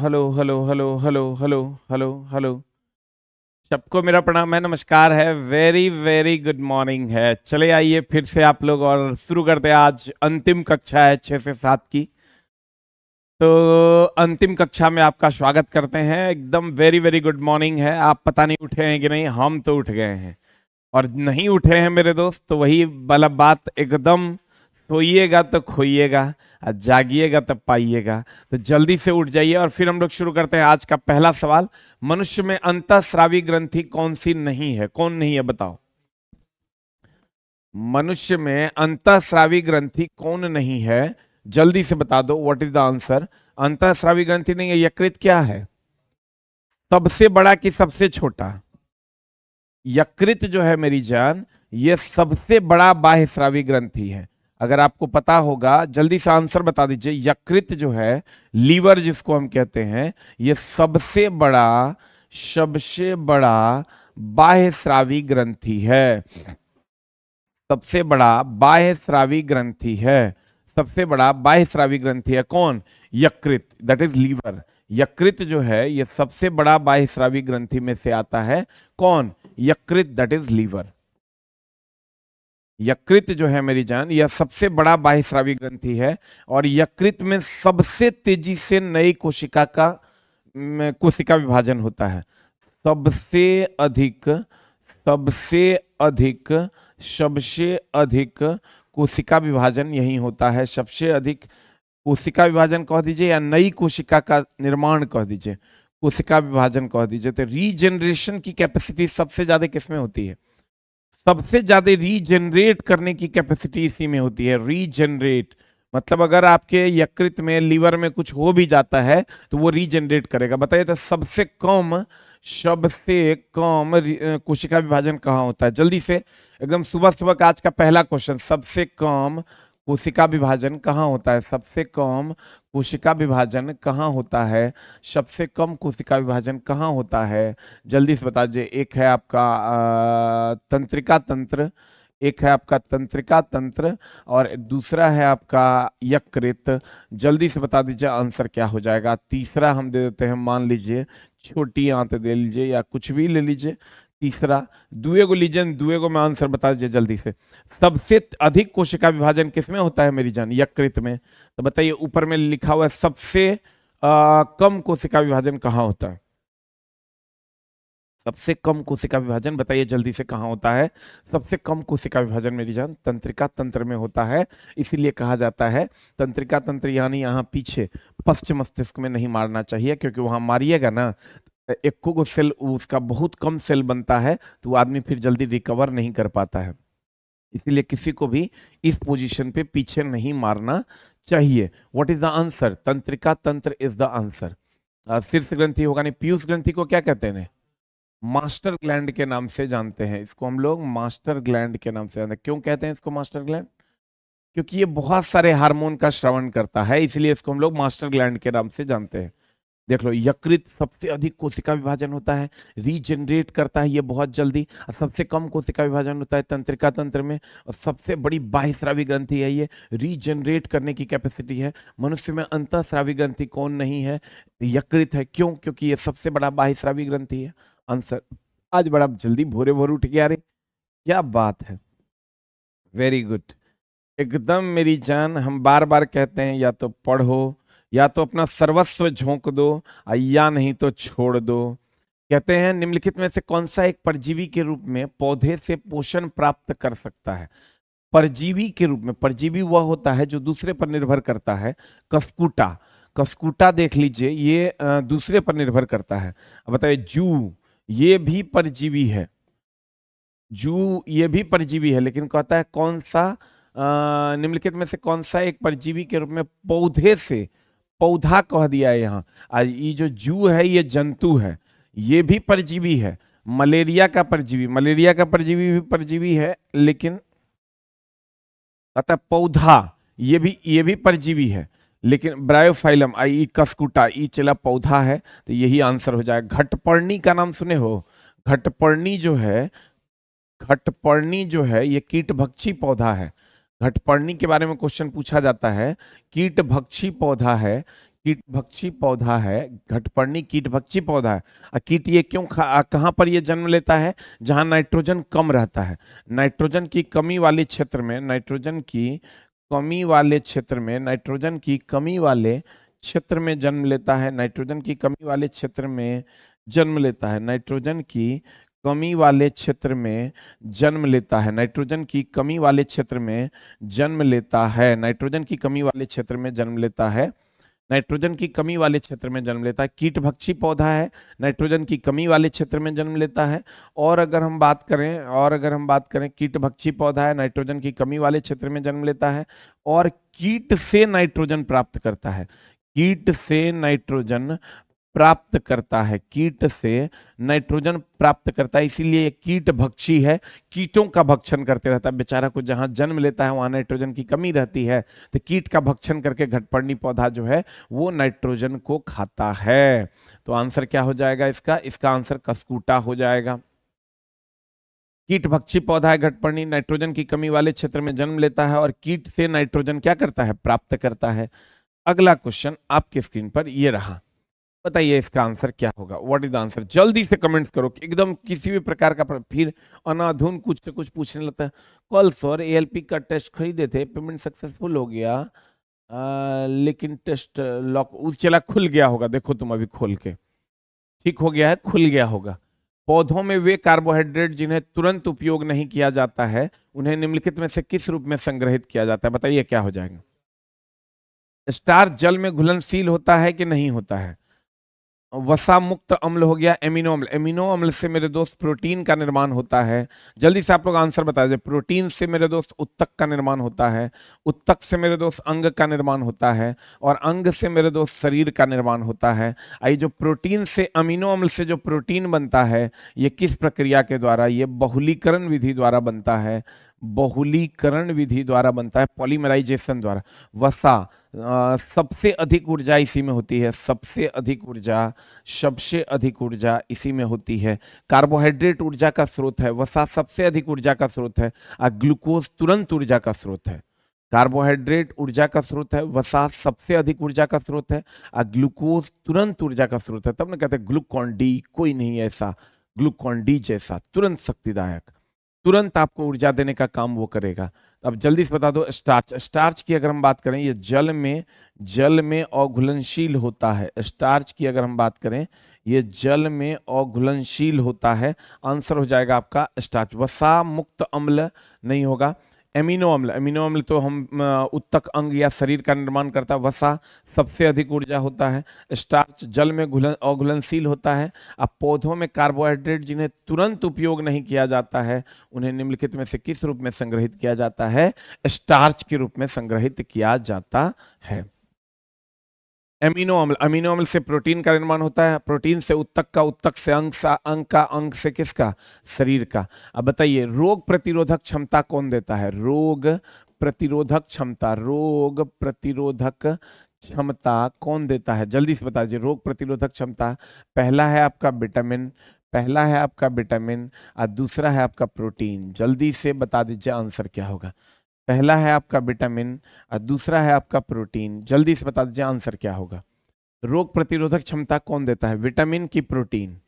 Hello hello hello hello hello hello hello सबको मेरा प्रणाम है नमस्कार है वेरी वेरी गुड मॉर्निंग है चले आइए फिर से आप लोग और शुरू करते हैं आज अंतिम कक्षा है छः से सात की तो अंतिम कक्षा में आपका स्वागत करते हैं एकदम वेरी वेरी गुड मॉर्निंग है आप पता नहीं उठे हैं कि नहीं हम तो उठ गए हैं और नहीं उठे हैं मेरे दोस्त तो वही वाला बात एकदम सोइएगा तो खोइएगा और जागिएगा तो पाइएगा तो जल्दी से उठ जाइए और फिर हम लोग शुरू करते हैं आज का पहला सवाल मनुष्य में श्रावी ग्रंथि कौन सी नहीं है कौन नहीं है बताओ मनुष्य में श्रावी ग्रंथि कौन नहीं है जल्दी से बता दो व्हाट इज द आंसर श्रावी ग्रंथि नहीं है यकृत क्या है सबसे बड़ा कि सबसे छोटा यकृत जो है मेरी जान ये सबसे बड़ा बाह्य श्रावी ग्रंथि है अगर आपको पता होगा जल्दी से आंसर बता दीजिए यकृत जो है लीवर जिसको हम कहते हैं ये सबसे बड़ा सबसे बड़ा बाह्य श्रावी ग्रंथि है सबसे बड़ा बाह्य श्रावी ग्रंथि है सबसे बड़ा बाह्य श्रावी ग्रंथि है कौन यकृत दैट इज लीवर यकृत जो है ये सबसे बड़ा बाह्य श्रावी ग्रंथि में से आता है कौन यकृत दैट इज लीवर यकृत जो है मेरी जान यह सबसे बड़ा बाह्यश्रावी ग्रंथि है और यकृत में सबसे तेजी से नई कोशिका का कोशिका विभाजन होता है सबसे अधिक सबसे अधिक सबसे अधिक कोशिका विभाजन यही होता है सबसे अधिक कोशिका विभाजन कह दीजिए या नई कोशिका का निर्माण कह दीजिए कोशिका विभाजन कह दीजिए तो रीजनरेशन की कैपेसिटी सबसे ज़्यादा किसमें होती है सबसे ज़्यादा रीजनरेट करने की कैपेसिटी इसी में होती है रीजनरेट मतलब अगर आपके यकृत में लीवर में कुछ हो भी जाता है तो वो रीजनरेट करेगा बताइए तो सबसे कम सबसे कम कोशिका विभाजन कहाँ होता है जल्दी से एकदम सुबह सुबह का आज का पहला क्वेश्चन सबसे कम कोशिका विभाजन कहाँ होता है सबसे कम कोशिका विभाजन कहाँ होता है सबसे कम कोशिका विभाजन कहाँ होता है जल्दी से बता दीजिए एक है आपका तंत्रिका तंत्र एक है आपका तंत्रिका तंत्र और दूसरा है आपका यकृत जल्दी से बता दीजिए आंसर क्या हो जाएगा तीसरा हम दे देते हैं मान लीजिए छोटी आंत दे लीजिए या कुछ भी ले लीजिए तीसरा दुए को लीजन दुए को मैं आंसर बता दीजिए जल्दी से सबसे अधिक कोशिका विभाजन किस में होता है मेरी जान यकृत में तो बताइए ऊपर में लिखा हुआ है सबसे आ, कम कोशिका विभाजन कहाँ होता है सबसे कम कोशिका विभाजन बताइए जल्दी से कहा होता है सबसे कम कोशिका विभाजन मेरी जान तंत्रिका तंत्र में होता है इसीलिए कहा जाता है तंत्रिका तंत्र यानी यहाँ पीछे पश्च मस्तिष्क में नहीं मारना चाहिए क्योंकि वहां मारिएगा ना एक्को को सेल उसका बहुत कम सेल बनता है तो आदमी फिर जल्दी रिकवर नहीं कर पाता है इसीलिए किसी को भी इस पोजीशन पे पीछे नहीं मारना चाहिए व्हाट इज द आंसर तंत्रिका तंत्र इज द आंसर शीर्ष ग्रंथि होगा नहीं पीयूष ग्रंथि को क्या कहते हैं मास्टर ग्लैंड के नाम से जानते हैं इसको हम लोग मास्टर ग्लैंड के नाम से जानते हैं क्यों कहते हैं इसको मास्टर ग्लैंड क्योंकि ये बहुत सारे हार्मोन का श्रवण करता है इसलिए इसको हम लोग मास्टर ग्लैंड के नाम से जानते हैं देख लो यकृत सबसे अधिक कोशिका विभाजन होता है रीजनरेट करता है ये बहुत जल्दी और सबसे कम कोशिका विभाजन होता है तंत्रिका तंत्र में और सबसे बड़ी बाह्यश्रावी ग्रंथि है ये रीजनरेट करने की कैपेसिटी है मनुष्य में अंतःश्रावी ग्रंथि कौन नहीं है यकृत है क्यों क्योंकि ये सबसे बड़ा बाह्यश्रावी ग्रंथि है आंसर आज बड़ा जल्दी भोरे भोर उठ गया अरे क्या बात है वेरी गुड एकदम मेरी जान हम बार बार कहते हैं या तो पढ़ो या तो अपना सर्वस्व झोंक दो या नहीं तो छोड़ दो कहते हैं निम्नलिखित में से कौन सा एक परजीवी के रूप में पौधे से पोषण प्राप्त कर सकता है परजीवी के रूप में परजीवी वह होता है जो दूसरे पर निर्भर करता है कस्कुटा कस्कुटा देख लीजिए ये दूसरे पर निर्भर करता है अब बताइए जू ये भी परजीवी है जू ये भी परजीवी है लेकिन कहता है कौन सा निम्नलिखित में से कौन सा एक परजीवी के रूप में पौधे से पौधा कह दिया है यहाँ आज ये जो जू है ये जंतु है ये भी परजीवी है मलेरिया का परजीवी मलेरिया का परजीवी भी परजीवी है लेकिन अतः पौधा ये भी ये भी परजीवी है लेकिन ब्रायोफाइलम आई कसकुटा ई चला पौधा है तो यही आंसर हो जाएगा घटपर्णी का नाम सुने हो घटपर्णी जो है घटपर्णी जो है ये कीटभक्षी पौधा है घटपर्णी के बारे में क्वेश्चन पूछा जाता है कीट भक्षी पौधा है कीट भक्षी पौधा है घटपर्णी कीट भक्षी पौधा है आ कीट ये क्यों कहाँ पर ये जन्म लेता है जहाँ नाइट्रोजन कम रहता है नाइट्रोजन की कमी वाले क्षेत्र में नाइट्रोजन की कमी वाले क्षेत्र में नाइट्रोजन की कमी वाले क्षेत्र में जन्म लेता है नाइट्रोजन की कमी वाले क्षेत्र में जन्म लेता है नाइट्रोजन की कमी वाले क्षेत्र में जन्म लेता है नाइट्रोजन की कमी वाले क्षेत्र में जन्म लेता है नाइट्रोजन की कमी वाले क्षेत्र में जन्म लेता है नाइट्रोजन की कमी वाले क्षेत्र में जन्म लेता है कीट भक्षी पौधा है नाइट्रोजन की कमी वाले क्षेत्र में जन्म लेता है और अगर हम बात करें और अगर हम बात करें कीट भक्षी पौधा है नाइट्रोजन की कमी वाले क्षेत्र में जन्म लेता है और कीट से नाइट्रोजन प्राप्त करता है कीट से नाइट्रोजन प्राप्त करता है कीट से नाइट्रोजन प्राप्त करता है इसीलिए कीट भक्षी है कीटों का भक्षण करते रहता है बेचारा को जहां जन्म लेता है वहां नाइट्रोजन की कमी रहती है तो कीट का भक्षण करके घटपड़नी पौधा जो है वो नाइट्रोजन को खाता है तो आंसर क्या हो जाएगा इसका इसका आंसर कस्कूटा हो जाएगा कीट भक्षी पौधा है घटपर्णी नाइट्रोजन की कमी वाले क्षेत्र में जन्म लेता है और कीट से नाइट्रोजन क्या करता है प्राप्त करता है अगला क्वेश्चन आपके स्क्रीन पर यह रहा बताइए इसका आंसर क्या होगा व्हाट इज द आंसर जल्दी से कमेंट्स करो एकदम किसी भी प्रकार का फिर अनाधुन कुछ से कुछ पूछने लगता है कल सर ए का टेस्ट खरीदे थे पेमेंट सक्सेसफुल हो गया आ, लेकिन टेस्ट लॉक चला खुल गया होगा देखो तुम अभी खोल के ठीक हो गया है खुल गया होगा पौधों में वे कार्बोहाइड्रेट जिन्हें तुरंत उपयोग नहीं किया जाता है उन्हें निम्नलिखित में से किस रूप में संग्रहित किया जाता है बताइए क्या हो जाएगा स्टार जल में घुलनशील होता है कि नहीं होता है वसा मुक्त अम्ल हो गया एमिनो अम्ल एमिनो अम्ल से मेरे दोस्त प्रोटीन का निर्माण होता है जल्दी से आप लोग आंसर बता दें प्रोटीन से मेरे दोस्त उत्तक का निर्माण होता है उत्तक से मेरे दोस्त अंग का निर्माण होता है और अंग से मेरे दोस्त शरीर का निर्माण होता है आई जो प्रोटीन से अमीनो अम्ल से जो प्रोटीन बनता है ये किस प्रक्रिया के द्वारा ये बहुलीकरण विधि द्वारा बनता है बहुलीकरण विधि द्वारा बनता है पॉलीमराइजेशन द्वारा वसा आ, सबसे अधिक ऊर्जा इसी में होती है सबसे अधिक ऊर्जा सबसे अधिक ऊर्जा इसी में होती है कार्बोहाइड्रेट ऊर्जा का स्रोत है वसा सबसे अधिक ऊर्जा का स्रोत है और ग्लूकोज तुरंत ऊर्जा का स्रोत है कार्बोहाइड्रेट ऊर्जा का स्रोत है वसा सबसे अधिक ऊर्जा का स्रोत है और ग्लूकोज तुरंत ऊर्जा का स्रोत है तब ना कहते हैं ग्लूकॉन डी कोई नहीं ऐसा ग्लूकॉन डी जैसा तुरंत शक्तिदायक तुरंत आपको ऊर्जा देने का काम वो करेगा अब जल्दी से बता दो स्टार्च स्टार्च की अगर हम बात करें ये जल में जल में अघुलनशील होता है स्टार्च की अगर हम बात करें ये जल में अघुलनशील होता है आंसर हो जाएगा आपका स्टार्च वसा मुक्त अम्ल नहीं होगा एमिनो अम्ल एमिनो अम्ल तो हम उत्तक अंग या शरीर का निर्माण करता है वसा सबसे अधिक ऊर्जा होता है स्टार्च जल में घुलन अघुलनशील होता है अब पौधों में कार्बोहाइड्रेट जिन्हें तुरंत उपयोग नहीं किया जाता है उन्हें निम्नलिखित में से किस रूप में संग्रहित किया जाता है स्टार्च के रूप में संग्रहित किया जाता है एमिनो अम्ल अमीनो अम्ल से प्रोटीन का निर्माण होता है प्रोटीन से उत्तक का उत्तक से अंग सा अंग का अंग से किसका शरीर का अब बताइए रोग प्रतिरोधक क्षमता कौन देता है रोग प्रतिरोधक क्षमता रोग प्रतिरोधक क्षमता कौन देता है जल्दी से बता दीजिए रोग प्रतिरोधक क्षमता पहला है आपका विटामिन पहला है आपका विटामिन और दूसरा है आपका प्रोटीन जल्दी से बता दीजिए आंसर क्या होगा पहला है आपका विटामिन और दूसरा है आपका प्रोटीन जल्दी से बता दीजिए आंसर क्या होगा रोग प्रतिरोधक क्षमता कौन देता है विटामिन की protein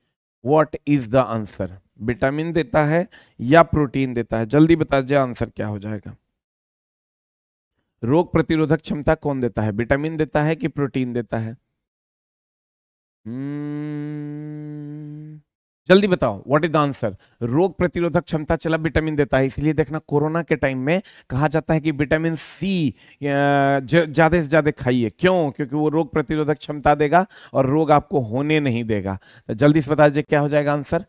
what is the answer vitamin देता है या प्रोटीन देता है जल्दी बता दीजिए आंसर क्या हो जाएगा रोग प्रतिरोधक क्षमता कौन देता है विटामिन देता है कि प्रोटीन देता है hmm... जल्दी बताओ व्हाट इज द आंसर रोग प्रतिरोधक क्षमता चला विटामिन देता है इसलिए देखना कोरोना के टाइम में कहा जाता है कि विटामिन सी ज्यादा से ज्यादा खाइए क्यों क्योंकि वो रोग प्रतिरोधक क्षमता देगा और रोग आपको होने नहीं देगा तो जल्दी से बता दीजिए क्या हो जाएगा आंसर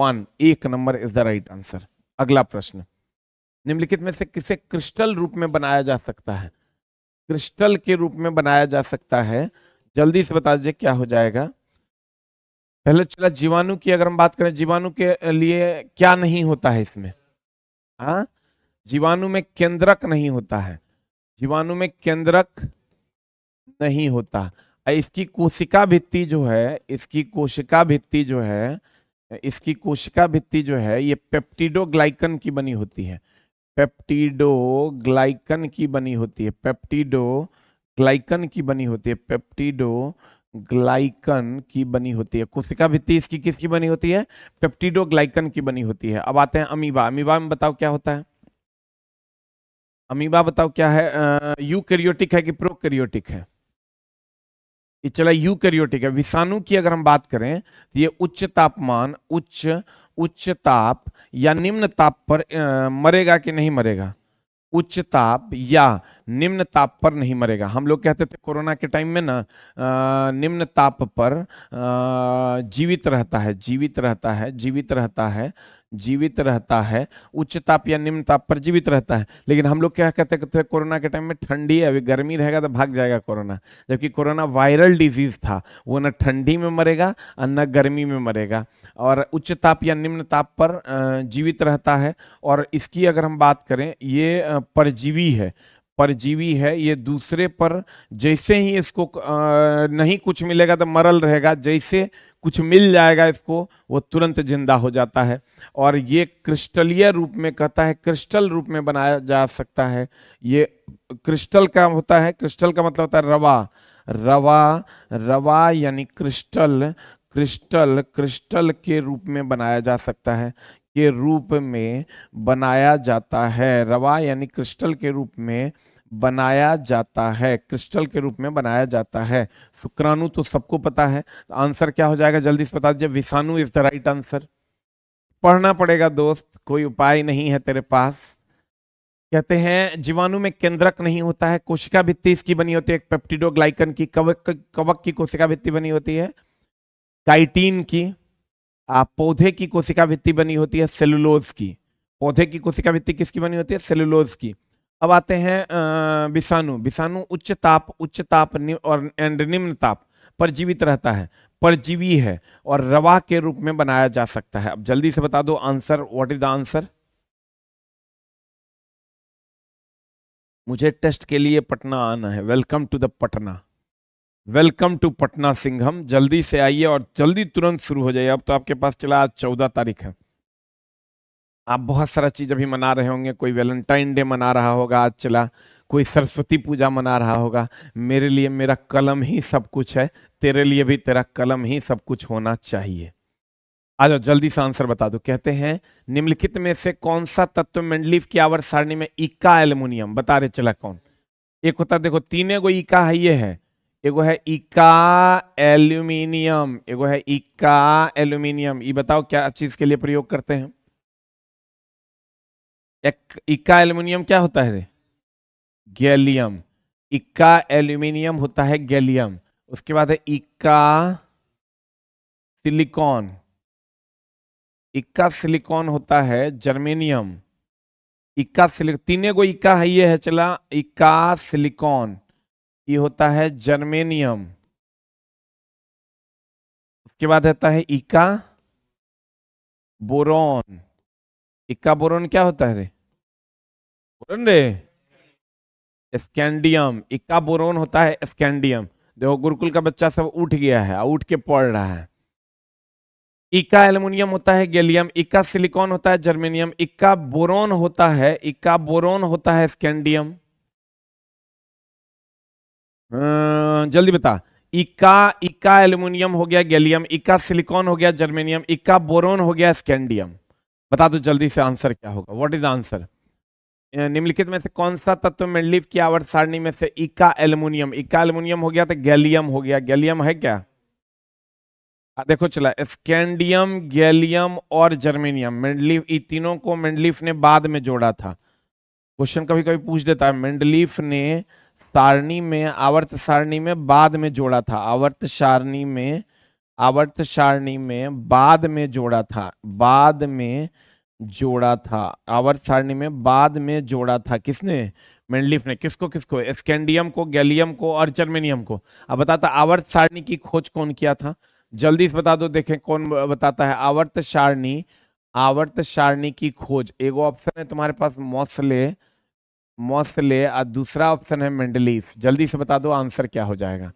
वन एक number is the right answer अगला प्रश्न निम्नलिखित में से किसे क्रिस्टल रूप में बनाया जा सकता है क्रिस्टल के रूप में बनाया जा सकता है जल्दी से बता दीजिए क्या हो जाएगा पहले चला जीवाणु की अगर हम बात करें जीवाणु के लिए क्या नहीं होता है इसमें हाँ जीवाणु में केंद्रक नहीं होता है जीवाणु में केंद्रक नहीं होता इसकी कोशिका भित्ति जो है इसकी कोशिका भित्ति जो है इसकी कोशिका भित्ति जो है ये पेप्टिडोग्लाइकन की बनी होती है पेप्टिडोग्लाइकन की बनी होती है पेप्टिडो ग्लाइकन की बनी होती है पेप्टिडो ग्लाइकन की बनी होती है कोशिका भित्ति इसकी किसकी बनी होती है पेप्टिडोग्लाइकन की बनी होती है अब आते हैं अमीबा अमीबा में बताओ क्या होता है अमीबा बताओ क्या है यूकैरियोटिक है कि प्रोकैरियोटिक है ये चला यूकैरियोटिक है विषाणु की अगर हम बात करें तो ये उच्च तापमान उच्च उच्च ताप या निम्न ताप पर आ, मरेगा कि नहीं मरेगा उच्च ताप या निम्न ताप पर नहीं मरेगा हम लोग कहते थे कोरोना के टाइम में ना निम्न ताप पर जीवित रहता है जीवित रहता है जीवित रहता है जीवित रहता है उच्च ताप या निम्न ताप पर जीवित रहता है लेकिन हम लोग क्या कहते थे कोरोना के टाइम में ठंडी है अभी गर्मी रहेगा तो भाग जाएगा कोरोना जबकि कोरोना वायरल डिजीज था वो न ठंडी में मरेगा और न गर्मी में मरेगा और उच्च ताप या निम्न ताप पर जीवित रहता है और इसकी अगर हम बात करें ये परजीवी है परजीवी है ये दूसरे पर जैसे ही इसको आ, नहीं कुछ मिलेगा तो मरल रहेगा जैसे कुछ मिल जाएगा इसको वो तुरंत जिंदा हो जाता है और ये क्रिस्टलीय रूप में कहता है क्रिस्टल रूप में बनाया जा सकता है ये क्रिस्टल का होता है क्रिस्टल का मतलब होता है रवा रवा रवा यानी क्रिस्टल क्रिस्टल क्रिस्टल के रूप में बनाया जा सकता है के रूप में बनाया जाता है रवा यानी क्रिस्टल के रूप में बनाया जाता है क्रिस्टल के रूप में बनाया जाता है शुक्राणु तो सबको पता है तो आंसर क्या हो जाएगा जल्दी से बता दीजिए विषाणु इज द राइट आंसर पढ़ना पड़ेगा दोस्त कोई उपाय नहीं है तेरे पास कहते हैं जीवाणु में केंद्रक नहीं होता है कोशिका भित्ति इसकी बनी होती है एक पेप्टिडोग्लाइकन की कवक कवक की कोशिका भित्ति बनी होती है काइटीन की पौधे की कोशिका भित्ति बनी होती है सेलुलोज की पौधे की कोशिका भित्ति किसकी बनी होती है सेलुलोज की अब आते हैं विषाणु विषाणु उच्च ताप उच्च ताप नि, और एंड निम्न ताप पर जीवित रहता है परजीवी है और रवा के रूप में बनाया जा सकता है अब जल्दी से बता दो answer what is the answer मुझे टेस्ट के लिए पटना आना है welcome to the Patna welcome to Patna Singham जल्दी से आइए और जल्दी तुरंत शुरू हो जाइए अब तो आपके पास चला आज चौदह तारीख है आप बहुत सारा चीज़ अभी मना रहे होंगे कोई वैलेंटाइन डे मना रहा होगा आज चला कोई सरस्वती पूजा मना रहा होगा मेरे लिए मेरा कलम ही सब कुछ है तेरे लिए भी तेरा कलम ही सब कुछ होना चाहिए आ जाओ जल्दी से आंसर बता दो कहते हैं निम्नलिखित में से कौन सा तत्व मेंडलीफ की आवर सारणी में इका एल्यूमिनियम बता रहे चला कौन एक होता देखो तीने गो इका है ये है एगो है इका एल्यूमिनियम एगो है इका एल्यूमिनियम ये बताओ क्या चीज के लिए प्रयोग करते हैं एक, इका एल्यूमिनियम क्या होता है गैलियम इक्का एल्यूमिनियम होता है गैलियम उसके बाद है इका सिलिकॉन इक्का सिलिकॉन होता है जर्मेनियम इक्का सिलिक तीन गो इक्का है ये है चला इक्का सिलिकॉन ये होता है जर्मेनियम उसके बाद रहता है इका बोरोन इक्का बोरोन क्या होता है रे बोरोन रे स्कैंडियम इक्का बोरोन होता है स्कैंडियम देखो गुरुकुल का बच्चा सब उठ गया है उठ के पढ़ रहा है इका एल्युमिनियम होता है गैलियम इका सिलिकॉन होता है जर्मेनियम इक्का बोरोन होता है इका बोरोन होता है स्कैंडियम जल्दी बता इका इका एल्यूमिनियम हो गया गैलियम इका सिलिकॉन हो गया जर्मेनियम इक्का बोरोन हो गया स्कैंडियम बता दो तो जल्दी से आंसर क्या होगा व्हाट इज आंसर निम्नलिखित में से कौन सा तत्व मेडलिव की आवर्त सारणी में से इका एल्यूमिनियम इक्का एल्यूमिनियम हो गया तो गैलियम हो गया गैलियम है क्या आ, देखो चला स्कैंडियम गैलियम और जर्मेनियम मेंडलीफ इन तीनों को मेंडलीफ ने बाद में जोड़ा था क्वेश्चन कभी कभी पूछ देता है मेंडलीफ ने सारणी में आवर्त सारणी में बाद में जोड़ा था आवर्त सारणी में आवर्त सारणी में बाद में जोड़ा था बाद में जोड़ा था आवर्त सारणी में बाद में जोड़ा था किसने मेंडलिफ ने किसको किसको स्कैंडियम को गैलियम को और जर्मेनियम को अब बताता आवर्त सारणी की खोज कौन किया था जल्दी से बता दो देखें कौन बताता है आवर्त सारणी आवर्त सारणी की खोज एगो ऑप्शन है तुम्हारे पास मौसले मौसले और दूसरा ऑप्शन है मेंडलीफ जल्दी से बता दो आंसर क्या हो जाएगा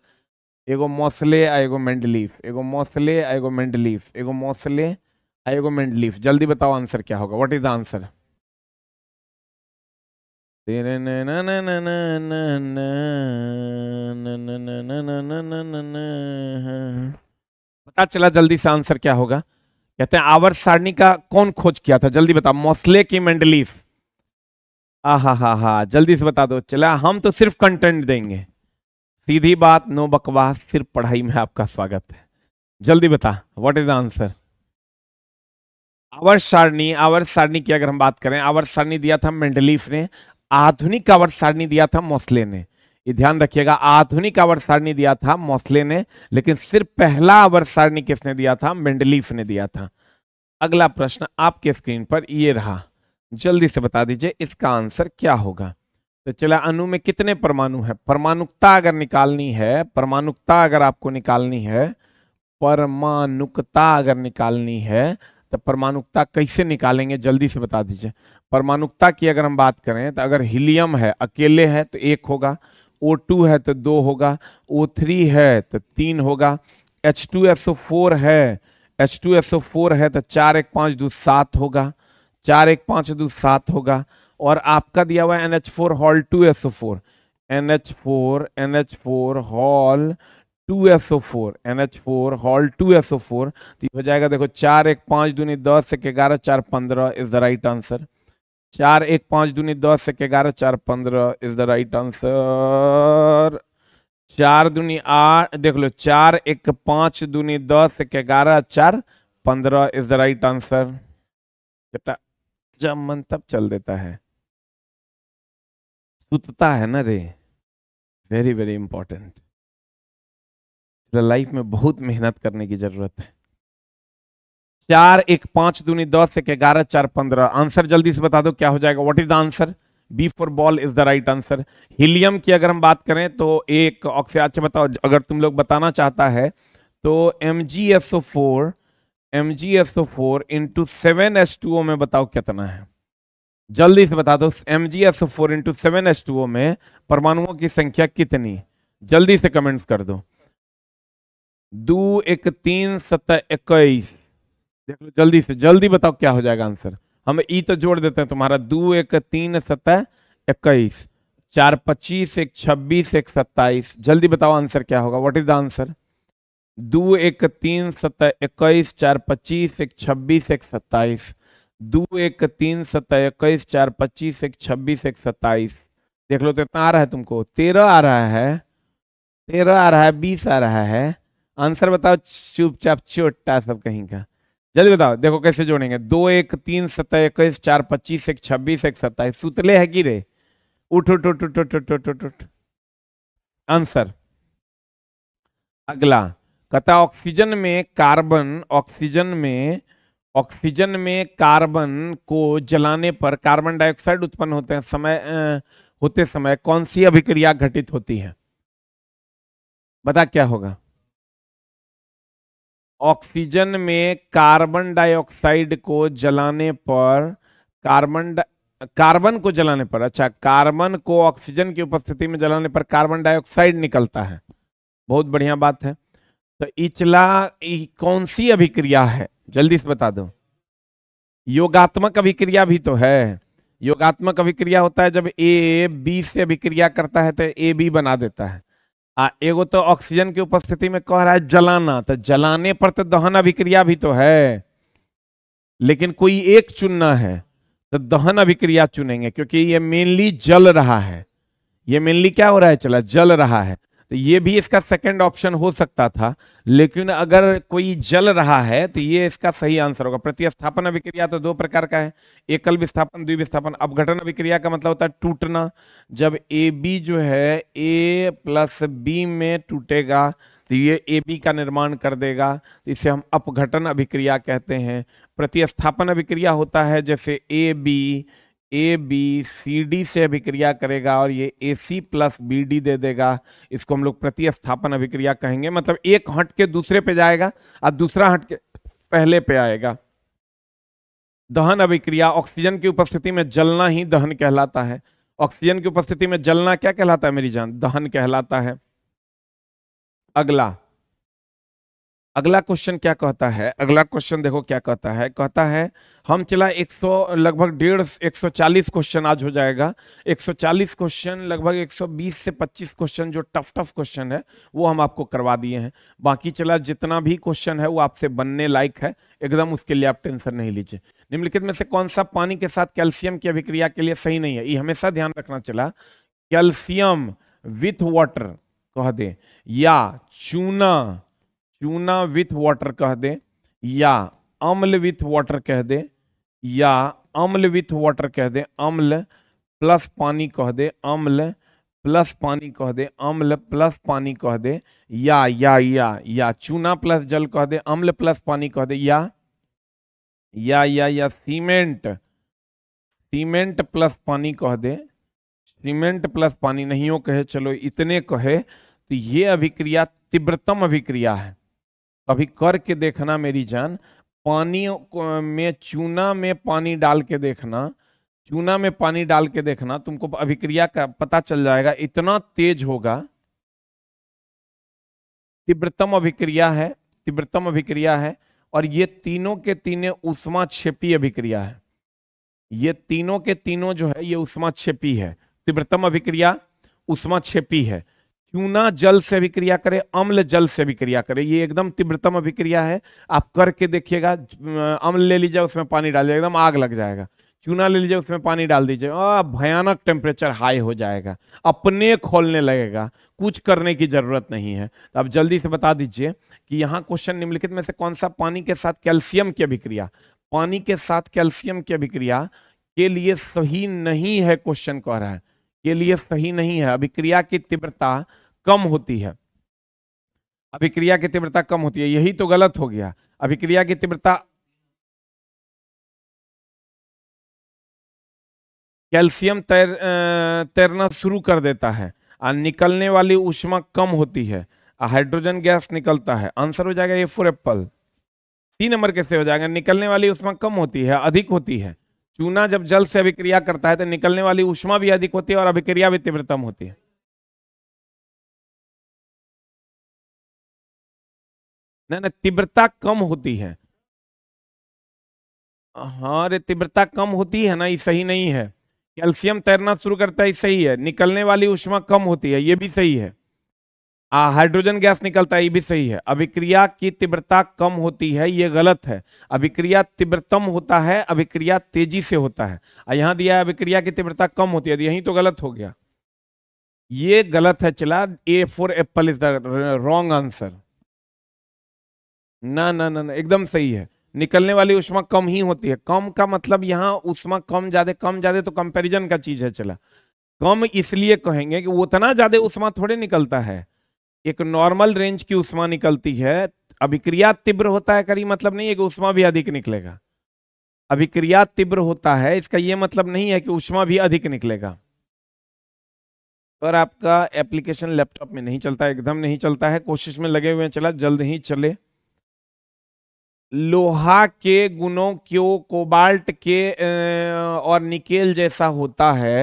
एगो मौसले आएगो मेंडलीफ एगो मौसले आएगो मेंडलीफ एगो मौसले आएगो एगो मेंडलीफ जल्दी बताओ आंसर क्या होगा व्हाट इज द आंसर पता चला जल्दी से आंसर क्या होगा कहते हैं आवर सारणी का कौन खोज किया था जल्दी बताओ मौसले की मेंडलीफ आ हा हा हा जल्दी से बता दो चला हम तो सिर्फ कंटेंट देंगे सीधी बात नो बकवास सिर्फ पढ़ाई में आपका स्वागत है जल्दी बता व्हाट इज आंसर आवर सारणी आवर सारणी की अगर हम बात करें आवर सारणी दिया था मेंडलीफ ने आधुनिक आवर सारणी दिया था मौसले ने ये ध्यान रखिएगा आधुनिक आवर सारणी दिया था मौसले ने लेकिन सिर्फ पहला आवर सारणी किसने दिया था मेंडलीफ ने दिया था अगला प्रश्न आपके स्क्रीन पर ये रहा जल्दी से बता दीजिए इसका आंसर क्या होगा तो चला अनु में कितने परमाणु है परमाणुकता अगर निकालनी है परमाणुकता अगर आपको निकालनी है परमाणुकता अगर निकालनी है तो परमाणुकता कैसे निकालेंगे जल्दी से बता दीजिए परमाणुकता की अगर हम बात करें तो अगर हीलियम है अकेले है तो एक होगा O2 है तो दो होगा O3 है तो तीन होगा H2SO4 है H2SO4 है तो चार एक पाँच दो सात होगा चार एक पाँच दो सात होगा और आपका दिया हुआ है N H four whole two S O four N H four N H four whole two S O four N H four whole two S O four तो हो जाएगा देखो चार एक पाँच दूनी दस एक ग्यारह चार पंद्रह इज द राइट आंसर चार एक पाँच दूनी दस एक ग्यारह चार पंद्रह इज द राइट आंसर चार दूनी आठ देख लो चार एक पाँच दूनी दस एक ग्यारह चार पंद्रह इज द राइट आंसर बेटा जब मन तब चल देता है सुतता है ना रे वेरी वेरी इंपॉर्टेंट लाइफ में बहुत मेहनत करने की जरूरत है चार एक पांच दूनी दस एक ग्यारह चार पंद्रह आंसर जल्दी से बता दो क्या हो जाएगा what is the answer B for ball is the right answer helium की अगर हम बात करें तो एक ऑक्सीजन अच्छा बताओ अगर तुम लोग बताना चाहता है तो M G S O four M G S O four into seven S two O में बताओ कितना है जल्दी से बता दो M G S O four into seven S two O में परमाणुओं की संख्या कितनी जल्दी से कमेंट्स कर दो दो एक तीन सत्तर इक्कीस देख लो जल्दी से जल्दी बताओ क्या हो जाएगा आंसर हम ई e तो जोड़ देते हैं तुम्हारा दो एक तीन सतह इक्कीस चार पच्चीस एक छब्बीस एक सत्ताईस जल्दी बताओ आंसर क्या होगा व्हाट इज द आंसर दो एक तीन सत इक्कीस चार पच्चीस एक छब्बीस एक सत्ताईस दो एक तीन सत इक्कीस चार पच्चीस एक छब्बीस एक सत्ताईस देख लो तो इतना आ रहा है तुमको तेरह आ रहा है तेरह आ रहा है बीस आ रहा है आंसर बताओ चुपचाप चोटा सब कहीं का जल्दी बताओ देखो कैसे जोड़ेंगे दो एक तीन सत इक्कीस चार पच्चीस एक छब्बीस एक सत्ताईस सुतले है कि रे उठ उठ उठ उठ उठ उठ उठ उठ आंसर अगला कहता ऑक्सीजन में कार्बन ऑक्सीजन में ऑक्सीजन में कार्बन को जलाने पर कार्बन डाइऑक्साइड उत्पन्न होते हैं समय होते समय कौन सी अभिक्रिया घटित होती है बता क्या होगा ऑक्सीजन में कार्बन डाइऑक्साइड को जलाने पर कार्बन कार्बन को जलाने पर अच्छा कार्बन को ऑक्सीजन की उपस्थिति में जलाने पर कार्बन डाइऑक्साइड निकलता है बहुत बढ़िया बात है तो इचला कौन सी अभिक्रिया है जल्दी से बता दो योगात्मक अभिक्रिया भी तो है योगात्मक अभिक्रिया होता है जब ए बी से अभिक्रिया करता है तो ए बी बना देता है आ एगो तो ऑक्सीजन की उपस्थिति में कह रहा है जलाना तो जलाने पर तो दहन अभिक्रिया भी तो है लेकिन कोई एक चुनना है तो दहन अभिक्रिया चुनेंगे क्योंकि ये मेनली जल रहा है ये मेनली क्या हो रहा है चला जल रहा है तो ये भी इसका सेकंड ऑप्शन हो सकता था लेकिन अगर कोई जल रहा है तो ये इसका सही आंसर होगा प्रतिस्थापन अभिक्रिया तो दो प्रकार का है एकल विस्थापन द्विविस्थापन अपघटन अभिक्रिया का मतलब होता है टूटना जब ए बी जो है ए प्लस बी में टूटेगा तो ये ए बी का निर्माण कर देगा तो इसे हम अपघटन अभिक्रिया कहते हैं प्रतिस्थापन अभिक्रिया होता है जैसे A B A B C D से अभिक्रिया करेगा और ये A C plus B D दे देगा इसको हम लोग प्रतिस्थापन अभिक्रिया कहेंगे मतलब एक हट के दूसरे पे जाएगा और दूसरा हट के पहले पे आएगा दहन अभिक्रिया ऑक्सीजन की उपस्थिति में जलना ही दहन कहलाता है ऑक्सीजन की उपस्थिति में जलना क्या कहलाता है मेरी जान दहन कहलाता है अगला अगला क्वेश्चन क्या कहता है अगला क्वेश्चन देखो क्या कहता है कहता है हम चला 100 लगभग डेढ़ 140 क्वेश्चन आज हो जाएगा 140 क्वेश्चन लगभग 120 से 25 क्वेश्चन जो टफ टफ क्वेश्चन है वो हम आपको करवा दिए हैं बाकी चला जितना भी क्वेश्चन है वो आपसे बनने लायक है एकदम उसके लिए आप टेंशन नहीं लीजिए निम्नलिखित में से कौन सा पानी के साथ कैल्शियम की अभिक्रिया के लिए सही नहीं है ये हमेशा ध्यान रखना चला कैल्शियम विथ वाटर कह दे या चूना चूना विथ वाटर कह दे या अम्ल विथ वाटर कह दे या अम्ल विथ वाटर कह दे अम्ल प्लस पानी कह दे अम्ल प्लस पानी कह दे अम्ल प्लस पानी कह दे या या या या चूना प्लस जल कह दे अम्ल प्लस पानी कह दे या या या या सीमेंट सीमेंट प्लस पानी कह दे सीमेंट प्लस पानी नहीं हो कहे चलो इतने कहे तो ये अभिक्रिया तीव्रतम अभिक्रिया है कभी करके देखना मेरी जान पानी में चूना में पानी डाल के देखना चूना में पानी डाल के देखना तुमको अभिक्रिया का पता चल जाएगा इतना तेज होगा तीव्रतम अभिक्रिया है तीव्रतम अभिक्रिया है और ये तीनों के तीनों उष्मा छेपी अभिक्रिया है ये तीनों के तीनों जो है ये उष्मा छेपी है तीव्रतम अभिक्रिया उष्मा छेपी है चूना जल से अभिक्रिया करे अम्ल जल से अभिक्रिया करे ये एकदम तीव्रतम अभिक्रिया है आप करके देखिएगा अम्ल ले लीजिए उसमें पानी डाल दीजिए एकदम आग लग जाएगा चूना ले लीजिए उसमें पानी डाल दीजिए भयानक टेम्परेचर हाई हो जाएगा अपने खोलने लगेगा कुछ करने की जरूरत नहीं है तो आप जल्दी से बता दीजिए कि यहाँ क्वेश्चन निम्नलिखित में से कौन सा पानी के साथ कैल्शियम की अभिक्रिया पानी के साथ कैल्शियम की अभिक्रिया के लिए सही नहीं है क्वेश्चन कह रहा है के लिए सही नहीं है अभिक्रिया की तीव्रता कम होती है अभिक्रिया की तीव्रता कम होती है यही तो गलत हो गया अभिक्रिया की तीव्रता कैल्शियम तैर तैरना शुरू कर देता है और निकलने वाली ऊष्मा कम होती है हाइड्रोजन गैस निकलता है आंसर हो जाएगा ये फोर एप्पल तीन नंबर कैसे हो जाएगा निकलने वाली ऊष्मा कम होती है अधिक होती है चूना जब जल से अभिक्रिया करता है तो निकलने वाली उष्मा भी अधिक होती है और अभिक्रिया भी तीव्रतम होती है ना ना तीव्रता कम होती है हाँ अरे तीव्रता कम होती है ना ये सही नहीं है कैल्शियम तैरना शुरू करता है सही है निकलने वाली उष्मा कम होती है ये भी सही है हाइड्रोजन गैस निकलता है ये भी सही है अभिक्रिया की तीव्रता कम होती है ये गलत है अभिक्रिया तीव्रतम होता है अभिक्रिया तेजी से होता है यहां दिया है अभिक्रिया की तीव्रता कम होती है तो यही तो गलत हो गया ये गलत है चला A for apple is the wrong answer ना ना ना ना एकदम सही है निकलने वाली उष्मा कम ही होती है कम का मतलब यहां उष्मा कम ज्यादा कम ज्यादा तो कंपेरिजन का चीज है चला कम इसलिए कहेंगे कि उतना ज्यादा उष्मा थोड़े निकलता है एक नॉर्मल रेंज की उष्मा निकलती है अभिक्रिया तीव्र होता है करी मतलब नहीं है कि उष्मा भी अधिक निकलेगा अभिक्रिया तीव्र होता है इसका यह मतलब नहीं है कि उष्मा भी अधिक निकलेगा पर आपका एप्लीकेशन लैपटॉप में नहीं चलता एकदम नहीं चलता है कोशिश में लगे हुए चला जल्द ही चले लोहा के गुणों क्यों कोबाल्ट के और निकेल जैसा होता है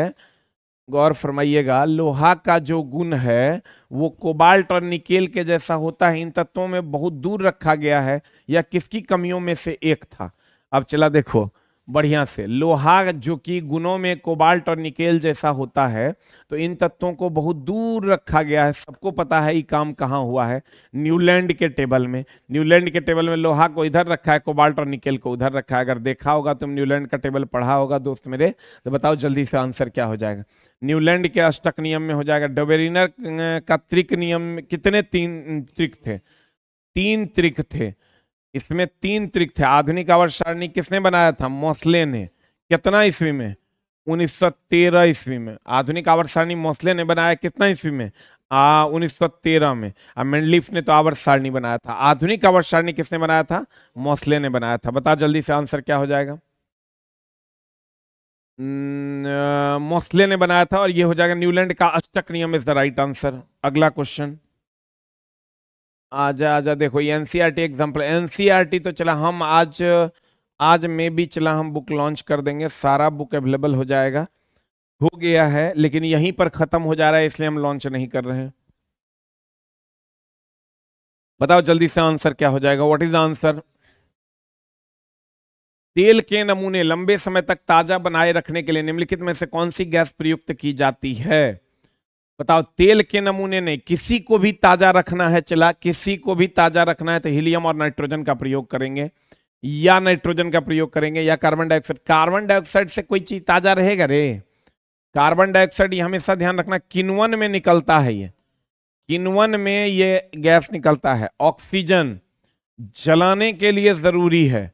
गौर फरमाइएगा लोहा का जो गुण है वो कोबाल्ट और निकेल के जैसा होता है इन तत्वों में बहुत दूर रखा गया है या किसकी कमियों में से एक था अब चला देखो बढ़िया से लोहा जो कि गुणों में कोबाल्ट और निकेल जैसा होता है तो इन तत्वों को बहुत दूर रखा गया है सबको पता है ये काम कहाँ हुआ है न्यूलैंड के टेबल में न्यूलैंड के टेबल में लोहा को इधर रखा है कोबाल्ट और निकेल को उधर रखा है अगर देखा होगा तुम तो न्यूलैंड का टेबल पढ़ा होगा दोस्त मेरे तो बताओ जल्दी से आंसर क्या हो जाएगा न्यूलैंड के अष्टक नियम में हो जाएगा डोबेरिनर अं, का त्रिक नियम कितने तीन त्रिक थे तीन त्रिक थे इसमें तीन त्रिक थे आधुनिक आवर्त सारणी किसने बनाया था मोसले ने कितना ईस्वी में 1913 ईस्वी में आधुनिक आवर्त सारणी मोसले ने बनाया कितना ईस्वी में आ 1913 में अब मेंडलिफ ने तो आवर्त सारणी बनाया था आधुनिक आवर्त सारणी किसने बनाया था मोसले ने बनाया था बता जल्दी से आंसर क्या हो जाएगा मोसले ने बनाया था और ये हो जाएगा न्यूलैंड का अष्टक नियम इज द राइट आंसर अगला क्वेश्चन आजा आजा देखो ये एनसीईआरटी एग्जांपल एनसीईआरटी तो चला हम आज आज में भी चला हम बुक लॉन्च कर देंगे सारा बुक अवेलेबल हो जाएगा हो गया है लेकिन यहीं पर ख़त्म हो जा रहा है इसलिए हम लॉन्च नहीं कर रहे हैं बताओ जल्दी से आंसर क्या हो जाएगा व्हाट इज आंसर तेल के नमूने लंबे समय तक ताजा बनाए रखने के लिए निम्नलिखित में से कौन सी गैस प्रयुक्त की जाती है बताओ तेल के नमूने ने किसी को भी ताजा रखना है चला किसी को भी ताजा रखना है तो हीलियम और नाइट्रोजन का प्रयोग करेंगे या नाइट्रोजन का प्रयोग करेंगे या कार्बन डाइऑक्साइड कार्बन डाइऑक्साइड से कोई चीज ताजा रहेगा रे कार्बन डाइऑक्साइड हमेशा ध्यान रखना किनवन में निकलता है ये किनवन में ये गैस निकलता है ऑक्सीजन जलाने के लिए जरूरी है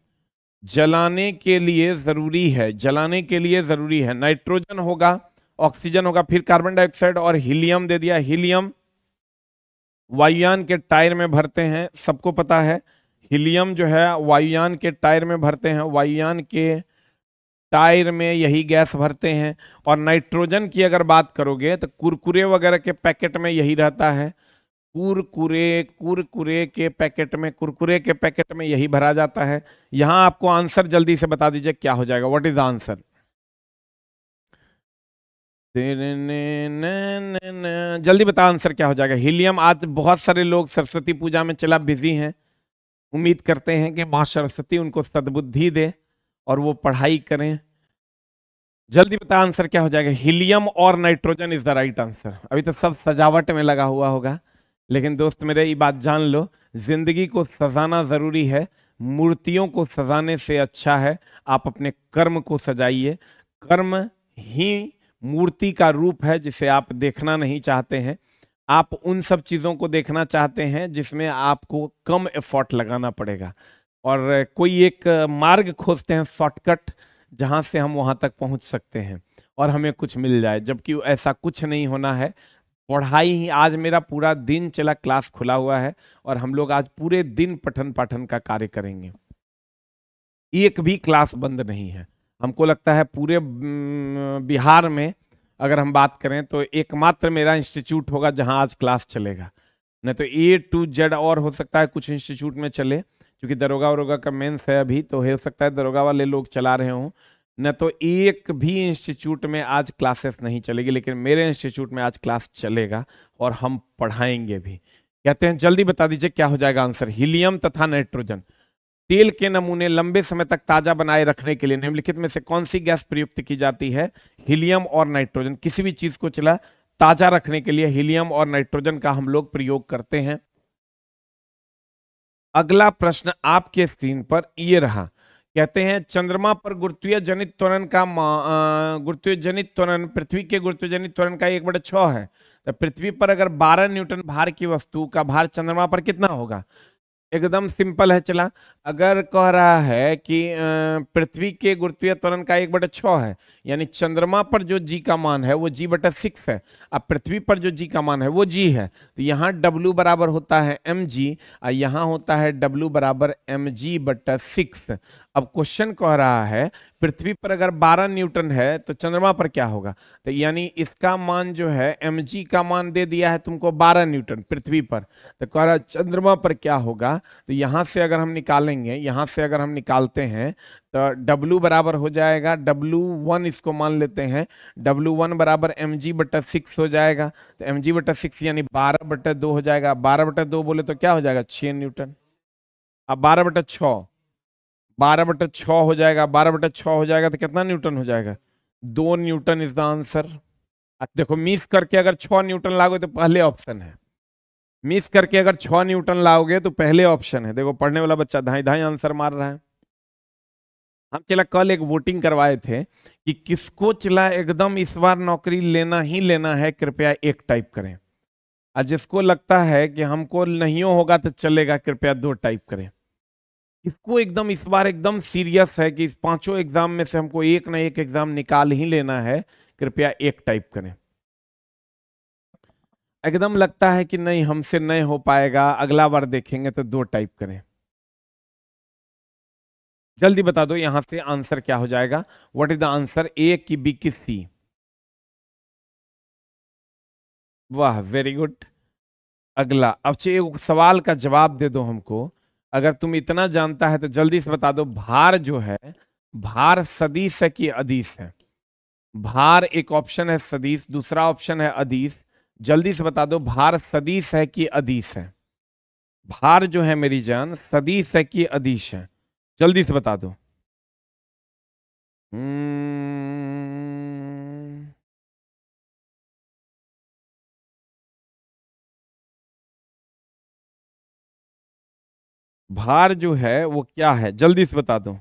जलाने के लिए जरूरी है जलाने के लिए जरूरी है नाइट्रोजन होगा ऑक्सीजन होगा फिर कार्बन डाइऑक्साइड और हीलियम दे दिया हीलियम वायुयान के टायर में भरते हैं सबको पता है हीलियम जो है वायुयान के टायर में भरते हैं वायुयान के टायर में यही गैस भरते हैं और नाइट्रोजन की अगर बात करोगे तो कुरकुरे वगैरह के पैकेट में यही रहता है कुरकुरे कुरकुरे के पैकेट में कुरकुरे के पैकेट में यही भरा जाता है यहाँ आपको आंसर जल्दी से बता दीजिए क्या हो जाएगा व्हाट इज आंसर जल्दी बता आंसर क्या हो जाएगा हीलियम आज बहुत सारे लोग सरस्वती पूजा में चला बिजी हैं उम्मीद करते हैं कि माँ सरस्वती उनको सद्बुद्धि दे और वो पढ़ाई करें जल्दी बता आंसर क्या हो जाएगा हीलियम और nitrogen is the right answer अभी तो सब सजावट में लगा हुआ होगा लेकिन दोस्त मेरे ये बात जान लो जिंदगी को सजाना जरूरी है मूर्तियों को सजाने से अच्छा है आप अपने कर्म को सजाइए कर्म ही मूर्ति का रूप है जिसे आप देखना नहीं चाहते हैं आप उन सब चीज़ों को देखना चाहते हैं जिसमें आपको कम एफर्ट लगाना पड़ेगा और कोई एक मार्ग खोजते हैं शॉर्टकट जहाँ से हम वहाँ तक पहुँच सकते हैं और हमें कुछ मिल जाए जबकि ऐसा कुछ नहीं होना है पढ़ाई ही आज मेरा पूरा दिन चला क्लास खुला हुआ है और हम लोग आज पूरे दिन पठन पाठन का कार्य करेंगे एक भी क्लास बंद नहीं है हमको लगता है पूरे बिहार में अगर हम बात करें तो एकमात्र मेरा इंस्टीट्यूट होगा जहां आज क्लास चलेगा नहीं तो ए टू जेड और हो सकता है कुछ इंस्टीट्यूट में चले क्योंकि दरोगा वरोगा का मेन्स है अभी तो हो सकता है दरोगा वाले लोग चला रहे हों न तो एक भी इंस्टीट्यूट में आज क्लासेस नहीं चलेगी लेकिन मेरे इंस्टीट्यूट में आज क्लास चलेगा और हम पढ़ाएंगे भी कहते हैं जल्दी बता दीजिए क्या हो जाएगा आंसर हीलियम तथा नाइट्रोजन तेल के नमूने लंबे समय तक ताजा बनाए रखने के लिए निम्नलिखित में से कौन सी गैस प्रयुक्त की जाती है हीलियम और नाइट्रोजन किसी भी चीज को चला ताजा रखने के लिए हीलियम और नाइट्रोजन का हम लोग प्रयोग करते हैं अगला प्रश्न आपके स्क्रीन पर ये रहा कहते हैं चंद्रमा पर गुरुत्वीय जनित त्वरण का गुरुत्वीय जनित त्वरण पृथ्वी के गुरुत्वीय जनित त्वरण का एक बड़े छ है तो पृथ्वी पर अगर 12 न्यूटन भार की वस्तु का भार चंद्रमा पर कितना होगा एकदम सिंपल है चला अगर कह रहा है कि पृथ्वी के गुरुत्वीय त्वरण का एक बटे छः है यानी चंद्रमा पर जो जी का मान है वो जी बटे सिक्स है अब पृथ्वी पर जो जी का मान है वो जी है तो यहाँ डब्लू बराबर होता है एम जी और यहाँ होता है डब्लू बराबर एम जी बटे सिक्स अब क्वेश्चन कह रहा है पृथ्वी पर अगर 12 न्यूटन है तो चंद्रमा पर क्या होगा तो यानी इसका मान जो है एम का मान दे दिया है तुमको 12 न्यूटन पृथ्वी पर तो कह रहा है चंद्रमा पर क्या होगा तो यहाँ से अगर हम निकालेंगे यहाँ से अगर हम निकालते हैं तो W बराबर हो जाएगा W1 इसको मान लेते हैं W1 बराबर एम जी बटा सिक्स हो जाएगा तो एम जी बटा सिक्स यानी बारह बटा दो हो जाएगा बारह बटा दो बोले तो क्या हो जाएगा छः न्यूटन अब बारह बटा छः बारह बटे छ हो जाएगा बारह बटे छ हो जाएगा तो कितना न्यूटन हो जाएगा दो न्यूटन इज द आंसर देखो मिस करके अगर छ न्यूटन लाओगे तो पहले ऑप्शन है मिस करके अगर छ न्यूटन लाओगे तो पहले ऑप्शन है देखो पढ़ने वाला बच्चा धाई धाई आंसर मार रहा है हम चला कल एक वोटिंग करवाए थे कि किसको चला एकदम इस बार नौकरी लेना ही लेना है कृपया एक टाइप करें और जिसको लगता है कि हमको नहीं होगा तो चलेगा कृपया दो टाइप करें इसको एकदम इस बार एकदम सीरियस है कि इस पांचों एग्जाम में से हमको एक ना एक एग्जाम निकाल ही लेना है कृपया एक टाइप करें एकदम लगता है कि नहीं हमसे नहीं हो पाएगा अगला बार देखेंगे तो दो टाइप करें जल्दी बता दो यहां से आंसर क्या हो जाएगा what is the answer A की बी की सी वाह वेरी गुड अगला अब चाहिए सवाल का जवाब दे दो हमको अगर तुम इतना जानता है तो जल्दी से बता दो भार जो है भार सदीश है कि अदीश है भार एक ऑप्शन है सदीश दूसरा ऑप्शन है अदीश जल्दी से बता दो भार सदीश है कि अधीस है भार जो है मेरी जान सदीश है कि अधीश है जल्दी से बता दो हम्म। भार जो है वो क्या है जल्दी से बता दो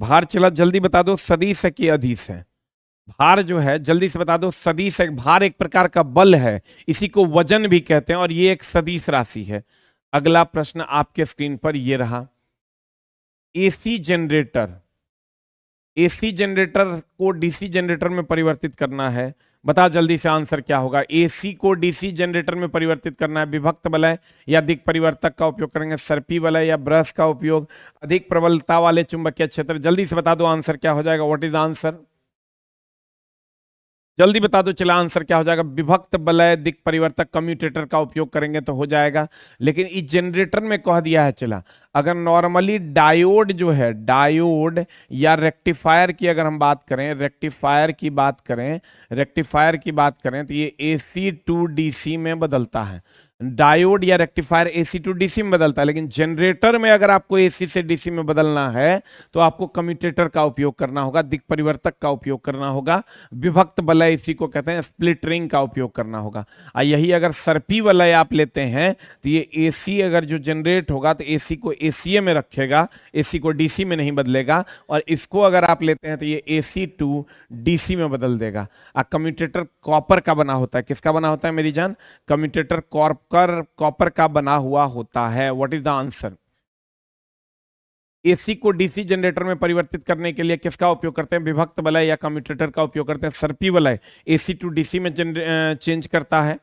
भार चला जल्दी बता दो से की अधीश है भार जो है जल्दी से बता दो सदीश है भार एक प्रकार का बल है इसी को वजन भी कहते हैं और ये एक सदीश राशि है अगला प्रश्न आपके स्क्रीन पर ये रहा एसी जनरेटर एसी जनरेटर को डीसी जनरेटर में परिवर्तित करना है बता जल्दी से आंसर क्या होगा एसी को डीसी जनरेटर में परिवर्तित करना है विभक्त वलय या अधिक परिवर्तक का उपयोग करेंगे सर्पी वलय या ब्रश का उपयोग अधिक प्रबलता वाले चुंबकीय क्षेत्र जल्दी से बता दो आंसर क्या हो जाएगा व्हाट इज आंसर जल्दी बता दो चला आंसर क्या हो जाएगा विभक्त बलय दिक परिवर्तक कम्यूटेटर का उपयोग करेंगे तो हो जाएगा लेकिन इस जनरेटर में कह दिया है चला अगर नॉर्मली डायोड जो है डायोड या रेक्टिफायर की अगर हम बात करें रेक्टिफायर की बात करें रेक्टिफायर की बात करें तो ये A C to D C में बदलता है डायोड या रेक्टिफायर एसी टू डीसी में बदलता है लेकिन जनरेटर में अगर आपको एसी से डीसी में बदलना है तो आपको कम्यूटेटर का उपयोग करना होगा दिक परिवर्तक का उपयोग करना होगा विभक्त वलय इसी को कहते हैं स्प्लिटरिंग का उपयोग करना होगा और यही अगर सर्पी वलय आप लेते हैं तो ये एसी अगर जो जनरेट होगा तो एसी को ए में रखेगा एसी को डीसी में नहीं बदलेगा और इसको अगर आप लेते हैं तो ये एसी टू डीसी में बदल देगा और कम्यूटेटर कॉपर का बना होता है किसका बना होता है मेरी जान कम्यूटेटर कॉर्प कॉपर कॉपर का बना हुआ होता है what is the answer AC को डीसी जनरेटर में परिवर्तित करने के लिए किसका उपयोग करते हैं विभक्त वलय या कम्यूटेटर का उपयोग करते हैं सरपी वलय एसी टू डीसी में चेंज करता है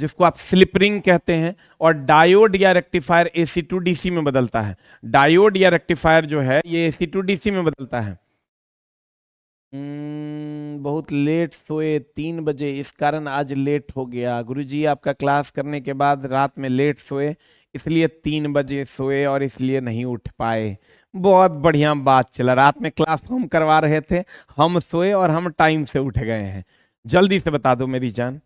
जिसको आप स्लिपरिंग कहते हैं और डायोड या रेक्टिफायर एसी टू डीसी में बदलता है डायोड या रेक्टिफायर जो है ये एसी टू डीसी में बदलता है हम्म, बहुत लेट सोए तीन बजे इस कारण आज लेट हो गया गुरुजी आपका क्लास करने के बाद रात में लेट सोए इसलिए तीन बजे सोए और इसलिए नहीं उठ पाए बहुत बढ़िया बात चला रात में क्लास हम करवा रहे थे हम सोए और हम टाइम से उठ गए हैं जल्दी से बता दो मेरी जान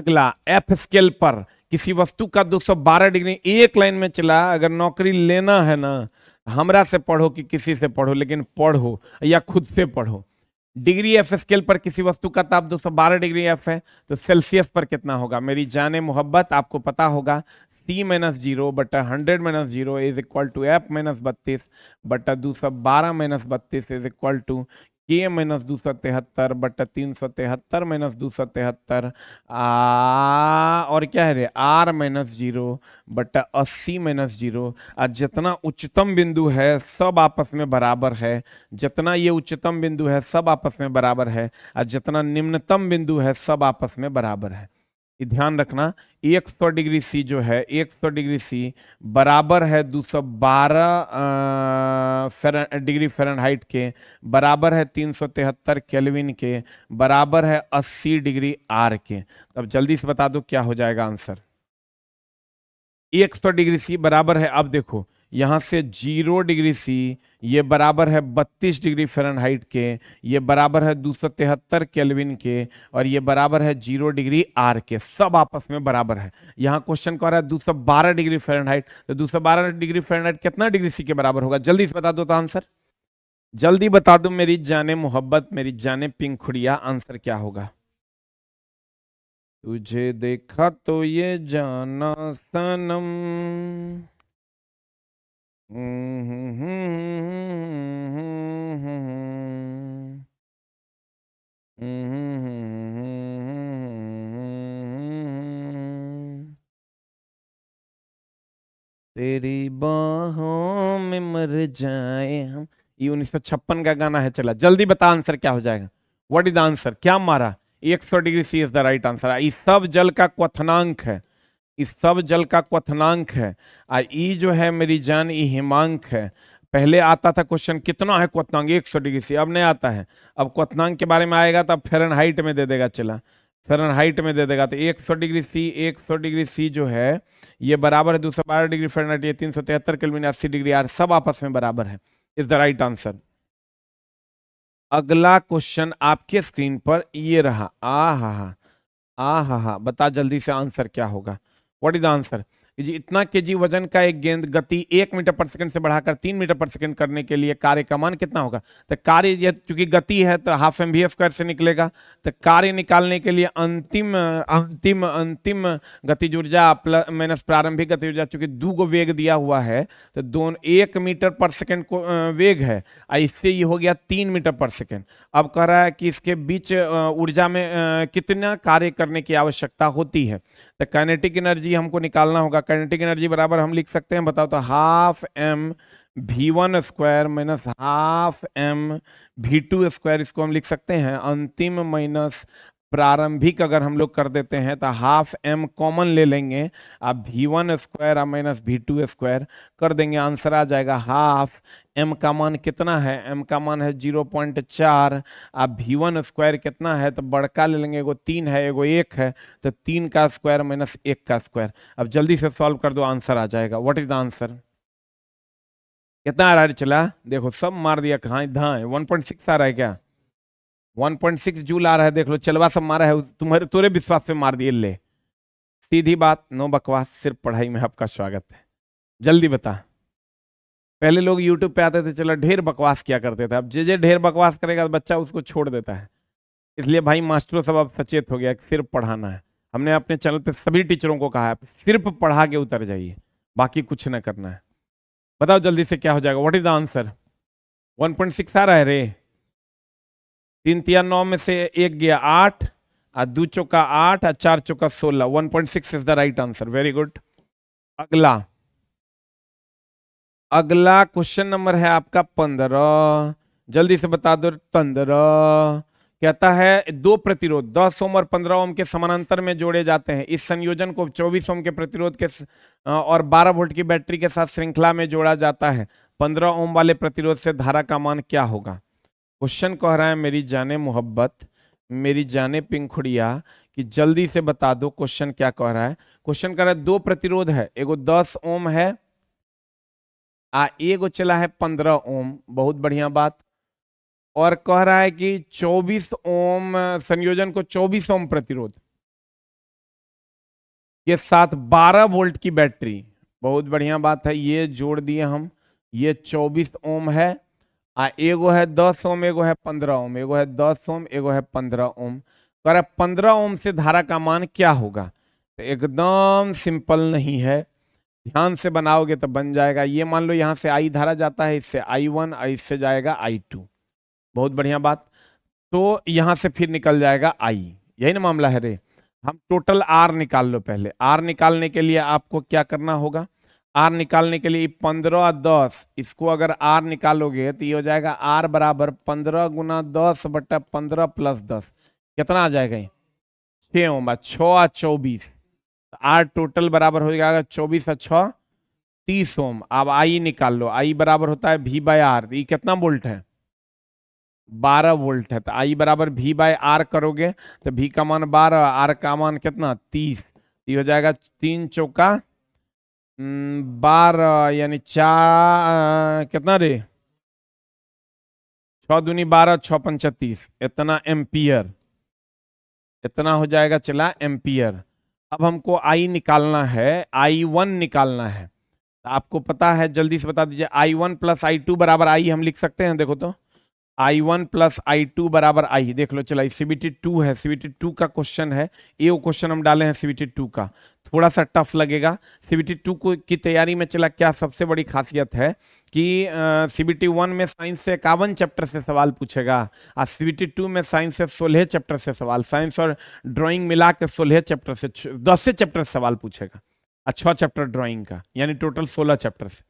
अगला एफ स्केल पर किसी वस्तु का 212 डिग्री एक लाइन में चला अगर नौकरी लेना है ना हमरा से पढ़ो कि किसी से पढ़ो लेकिन पढ़ो या खुद से पढ़ो डिग्री एफ स्केल पर किसी वस्तु का ताप 212 डिग्री एफ है तो सेल्सियस पर कितना होगा मेरी जान मोहब्बत आपको पता होगा सी माइनस जीरो बटा hundred minus zero is equal to F minus बत्तीस बटा दो सौ बारह माइनस बत्तीस is equal to K minus दो सौ तिहत्तर बट तीन सौ तिहत्तर माइनस दो सौ तिहत्तर और क्या है रे आर माइनस जीरो बट अस्सी माइनस जीरो और जितना उच्चतम बिंदु है सब आपस में बराबर है जितना ये उच्चतम बिंदु है सब आपस में बराबर है और जितना निम्नतम बिंदु है सब आपस में बराबर है ध्यान रखना 100 डिग्री सी जो है 100 डिग्री सी बराबर है 212 बारह डिग्री फ़ारेनहाइट के बराबर है 373 केल्विन के बराबर है 80 डिग्री आर के तब तो जल्दी से बता दो क्या हो जाएगा आंसर 100 डिग्री सी बराबर है अब देखो यहाँ से जीरो डिग्री सी ये बराबर है बत्तीस डिग्री फ़ारेनहाइट के ये बराबर है दो सौ तिहत्तर केल्विन के और ये बराबर है जीरो डिग्री आर के सब आपस में बराबर है यहाँ क्वेश्चन कह रहा है दो सौ बारह डिग्री फ़ारेनहाइट तो दो सौ बारह डिग्री फ़ारेनहाइट कितना डिग्री सी के बराबर होगा जल्दी से बता दो तो आंसर जल्दी बता दो मेरी जाने मोहब्बत मेरी जाने पिंक खुड़िया आंसर क्या होगा तुझे देखा तो ये जाना सनम तेरी बाहों में मर जाए हम ये उन्नीस सौ छप्पन का गाना है चला जल्दी बता आंसर क्या हो जाएगा व्हाट इज आंसर क्या मारा एक सौ degree C is the right answer ये सब जल का क्वथनांक है इस सब जल का क्वथनांक है आ ई जो है मेरी जान ई हिमांक है पहले आता था क्वेश्चन कितना है क्वथनांक एक सौ डिग्री से अब नहीं आता है अब क्वथनांक के बारे में आएगा तो अब फेरन हाइट में दे देगा चला फेरन हाइट में दे देगा तो एक सौ डिग्री सी एक सौ डिग्री सी जो है ये बराबर है दो सौ बारह डिग्री हाइट ये तीन सौ तिहत्तर किलोमीटर अस्सी डिग्री आर सब आपस में बराबर है इज द राइट आंसर अगला क्वेश्चन आपके स्क्रीन पर ये रहा आ हा हा आ हा हा बता जल्दी से आंसर क्या होगा What is the answer? इतना के जी वजन का एक गेंद गति एक मीटर पर सेकंड से बढ़ाकर तीन मीटर पर सेकंड करने के लिए कार्य का मान कितना होगा तो कार्य चूंकि गति है तो हाफ एम कर से निकलेगा तो कार्य निकालने के लिए अंतिम अंतिम अंतिम गतिज ऊर्जा माइनस प्रारंभिक गति ऊर्जा चूंकि दो गो वेग दिया हुआ है तो दोनों एक मीटर पर सेकेंड को वेग है इससे ये हो गया तीन मीटर पर सेकेंड अब कह रहा है कि इसके बीच ऊर्जा में कितना कार्य करने की आवश्यकता होती है तो कैनेटिक एनर्जी हमको निकालना होगा काइनेटिक एनर्जी बराबर हम लिख सकते हैं बताओ तो half M V one square minus half M V two square इसको हम लिख सकते हैं अंतिम माइनस प्रारंभिक अगर हम लोग कर देते हैं तो हाफ एम कॉमन ले लेंगे आप भी वन स्क्वायर आप माइनस भी टू स्क्वायर कर देंगे आंसर आ जाएगा हाफ एम का मान कितना है एम का मान है जीरो पॉइंट चार आप भी वन स्क्वायर कितना है तो बड़का ले लेंगे एगो तीन है एगो एक है तो तीन का स्क्वायर माइनस एक का स्क्वायर अब जल्दी से सॉल्व कर दो आंसर आ जाएगा व्हाट इज द आंसर कितना आ रहा है चला देखो सब मार दिया कहाँ धाए वन पॉइंट सिक्स आ रहा है क्या 1.6 जूल आ रहा है देख लो चलवा सब मारा है तुम्हारे तुरे विश्वास पे मार दिए ले सीधी बात नो बकवास सिर्फ पढ़ाई में आपका स्वागत है जल्दी बता पहले लोग यूट्यूब पे आते थे चलो ढेर बकवास किया करते थे अब जे जे ढेर बकवास करेगा तो बच्चा उसको छोड़ देता है इसलिए भाई मास्टरों सब अब सचेत हो गया कि सिर्फ पढ़ाना है हमने अपने चैनल पर सभी टीचरों को कहा है सिर्फ पढ़ा के उतर जाइए बाकी कुछ ना करना है बताओ जल्दी से क्या हो जाएगा what is the answer one आ रहा है रे तीन तिया नौ में से एक गया आठ और दो चौका आठ और चार चौका सोलह one point six is the right answer very good अगला अगला क्वेश्चन नंबर है आपका पंद्रह जल्दी से बता दो पंद्रह कहता है दो प्रतिरोध दस ओम और पंद्रह ओम के समानांतर में जोड़े जाते हैं इस संयोजन को चौबीस ओम के प्रतिरोध के और बारह वोल्ट की बैटरी के साथ श्रृंखला में जोड़ा जाता है पंद्रह ओम वाले प्रतिरोध से धारा का मान क्या होगा क्वेश्चन कह रहा है मेरी जाने मोहब्बत मेरी जाने पिंखुड़िया कि जल्दी से बता दो क्वेश्चन क्या कह रहा है क्वेश्चन कह रहा है दो प्रतिरोध है एगो दस ओम है आ एगो चला है पंद्रह ओम बहुत बढ़िया बात और कह रहा है कि चौबीस ओम संयोजन को चौबीस ओम प्रतिरोध के साथ बारह वोल्ट की बैटरी बहुत बढ़िया बात है ये जोड़ दिए हम ये चौबीस ओम है आ एगो है दस ओम एगो है पंद्रह ओम एगो है दस ओम एगो है पंद्रह ओम तो अरे पंद्रह ओम से धारा का मान क्या होगा तो एकदम सिंपल नहीं है ध्यान से बनाओगे तो बन जाएगा ये मान लो यहाँ से आई धारा जाता है इससे आई वन इससे जाएगा आई टू बहुत बढ़िया बात तो यहाँ से फिर निकल जाएगा आई यही ना मामला है रे हम टोटल आर निकाल लो पहले आर निकालने के लिए आपको क्या करना होगा आर निकालने के लिए पंद्रह दस इसको अगर आर निकालोगे तो ये हो जाएगा आर बराबर पंद्रह गुना दस बट्टा पंद्रह प्लस दस कितना आ जाएगा छः होगा छः चौबीस तो आर टोटल बराबर हो जाएगा चौबीस और तीस ओम अब आई निकाल लो आई बराबर होता है भी बाय आर ये कितना वोल्ट है बारह वोल्ट है तो आई बराबर भी बाय आर करोगे तो भी का मान बारह आर का मान कितना तीस ये हो जाएगा तीन चौका Hmm, बारह यानी चार कितना रे छ दूनी बारह छ पंचतीस इतना एम्पियर इतना हो जाएगा चला एम्पियर अब हमको आई निकालना है आई वन निकालना है तो आपको पता है जल्दी से बता दीजिए I one plus I two बराबर आई हम लिख सकते हैं देखो तो I one plus I two बराबर आई देख लो चला सीबीटी टू है सीबीटी टू का क्वेश्चन है ये क्वेश्चन हम डाले हैं सीबीटी टू का थोड़ा सा टफ लगेगा सीबीटी टू को की तैयारी में चला क्या सबसे बड़ी खासियत है कि सीबीटी वन में साइंस से इक्यावन चैप्टर से सवाल पूछेगा और सीबीटी टू में साइंस से सोलह चैप्टर से सवाल साइंस और ड्राइंग मिला के सोलह चैप्टर से दस चैप्टर से सवाल पूछेगा और छः चैप्टर ड्राइंग का यानी टोटल सोलह चैप्टर से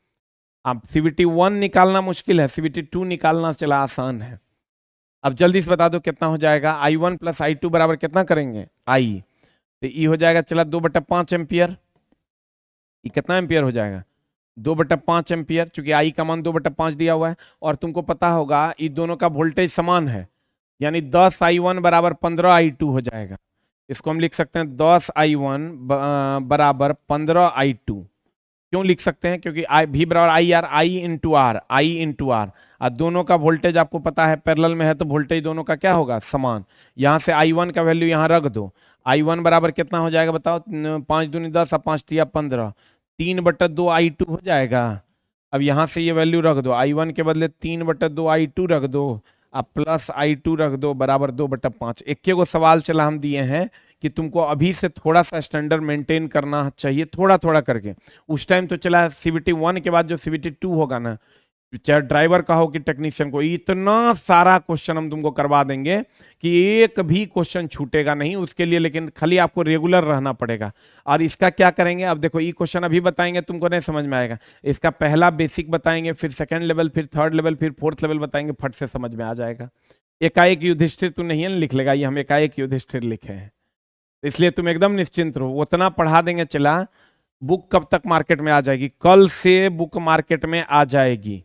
अब सीबीटी वन निकालना मुश्किल है सीबीटी टू निकालना चला आसान है अब जल्दी से बता दो कितना हो जाएगा I one plus I two बराबर कितना करेंगे आई तो ई हो जाएगा चला दो बटा पाँच एम्पियर ये कितना एम्पियर हो जाएगा दो बटा पाँच एम्पियर चूंकि आई का मान दो बटा पाँच दिया हुआ है और तुमको पता होगा ये दोनों का वोल्टेज समान है यानी दस आई वन बराबर पंद्रह आई टू हो जाएगा इसको हम लिख सकते हैं दस आई वन बराबर पंद्रह आई टू क्यों लिख सकते हैं क्योंकि आई भी बराबर I R I into R I into R और दोनों का वोल्टेज आपको पता है पैरेलल में है तो वोल्टेज दोनों का क्या होगा समान यहाँ से आई वन का वैल्यू यहाँ रख दो आई वन बराबर कितना हो जाएगा बताओ पाँच दूनी दस और पाँच तिया पंद्रह तीन बटर दो आई टू हो जाएगा अब यहाँ से ये वैल्यू रख दो आई वन के बदले तीन बटर दो आई टू रख दो अब प्लस आई टू रख दो बराबर दो बटा पाँच इक्के को सवाल चला हम दिए हैं कि तुमको अभी से थोड़ा सा स्टैंडर्ड मेंटेन करना चाहिए थोड़ा थोड़ा करके उस टाइम तो चला सी बी टी वन के बाद जो सी बी टी टू होगा ना चाहे ड्राइवर का हो कि टेक्नीशियन को इतना सारा क्वेश्चन हम तुमको करवा देंगे कि एक भी क्वेश्चन छूटेगा नहीं उसके लिए लेकिन खाली आपको रेगुलर रहना पड़ेगा और इसका क्या करेंगे अब देखो ये क्वेश्चन अभी बताएंगे तुमको नहीं समझ में आएगा इसका पहला बेसिक बताएंगे फिर सेकेंड लेवल फिर थर्ड लेवल फिर फोर्थ लेवल बताएंगे फट से समझ में आ जाएगा एकाएक युधिष्ठिर तू तो नहीं लिख लेगा ये हम एकाएक युधिष्ठिर लिखे हैं इसलिए तुम एकदम निश्चिंत रहो उतना पढ़ा देंगे चला बुक कब तक मार्केट में आ जाएगी कल से बुक मार्केट में आ जाएगी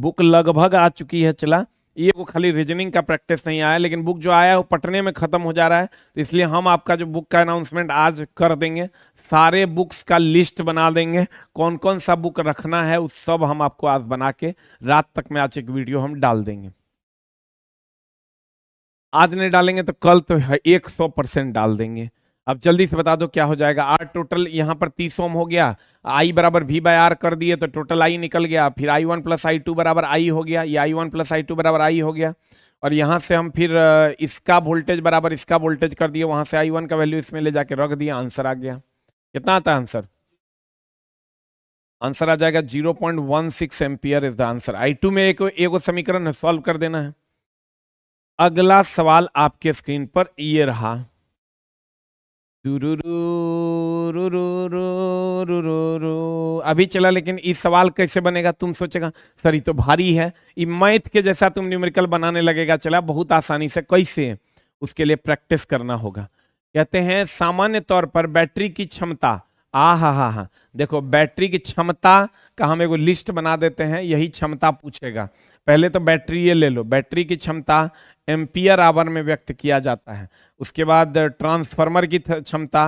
बुक लगभग आ चुकी है चला ये वो खाली रीजनिंग का प्रैक्टिस नहीं आया लेकिन बुक जो आया है वो पटने में खत्म हो जा रहा है तो इसलिए हम आपका जो बुक का अनाउंसमेंट आज कर देंगे सारे बुक्स का लिस्ट बना देंगे कौन कौन सा बुक रखना है उस सब हम आपको आज बना के रात तक में आज एक वीडियो हम डाल देंगे आज नहीं डालेंगे तो कल तो एक सौ परसेंट डाल देंगे अब जल्दी से बता दो क्या हो जाएगा आर टोटल यहाँ पर तीस ओम हो गया आई बराबर भी बाई आर कर दिए तो टोटल आई निकल गया फिर I one plus I two बराबर आई हो गया या I one plus I two बराबर आई हो गया और यहाँ से हम फिर इसका वोल्टेज बराबर इसका वोल्टेज कर दिए वहाँ से आई वन का वैल्यू इसमें ले जाके रख दिया आंसर आ गया कितना आता है आंसर आंसर आ जाएगा zero point one six ampere is the answer I two में एक एक समीकरण सॉल्व कर देना है अगला सवाल आपके स्क्रीन पर ये रहा अभी चला लेकिन इस सवाल कैसे बनेगा तुम सोचेगा सर ये तो भारी है ये मैथ के जैसा तुम न्यूमेरिकल बनाने लगेगा चला बहुत आसानी से कैसे उसके लिए प्रैक्टिस करना होगा कहते हैं सामान्य तौर पर बैटरी की क्षमता आ हा हा हा देखो बैटरी की क्षमता का हम एगो लिस्ट बना देते हैं यही क्षमता पूछेगा पहले तो बैटरी ये ले लो बैटरी की क्षमता एम्पियर आवर में व्यक्त किया जाता है उसके बाद ट्रांसफार्मर की क्षमता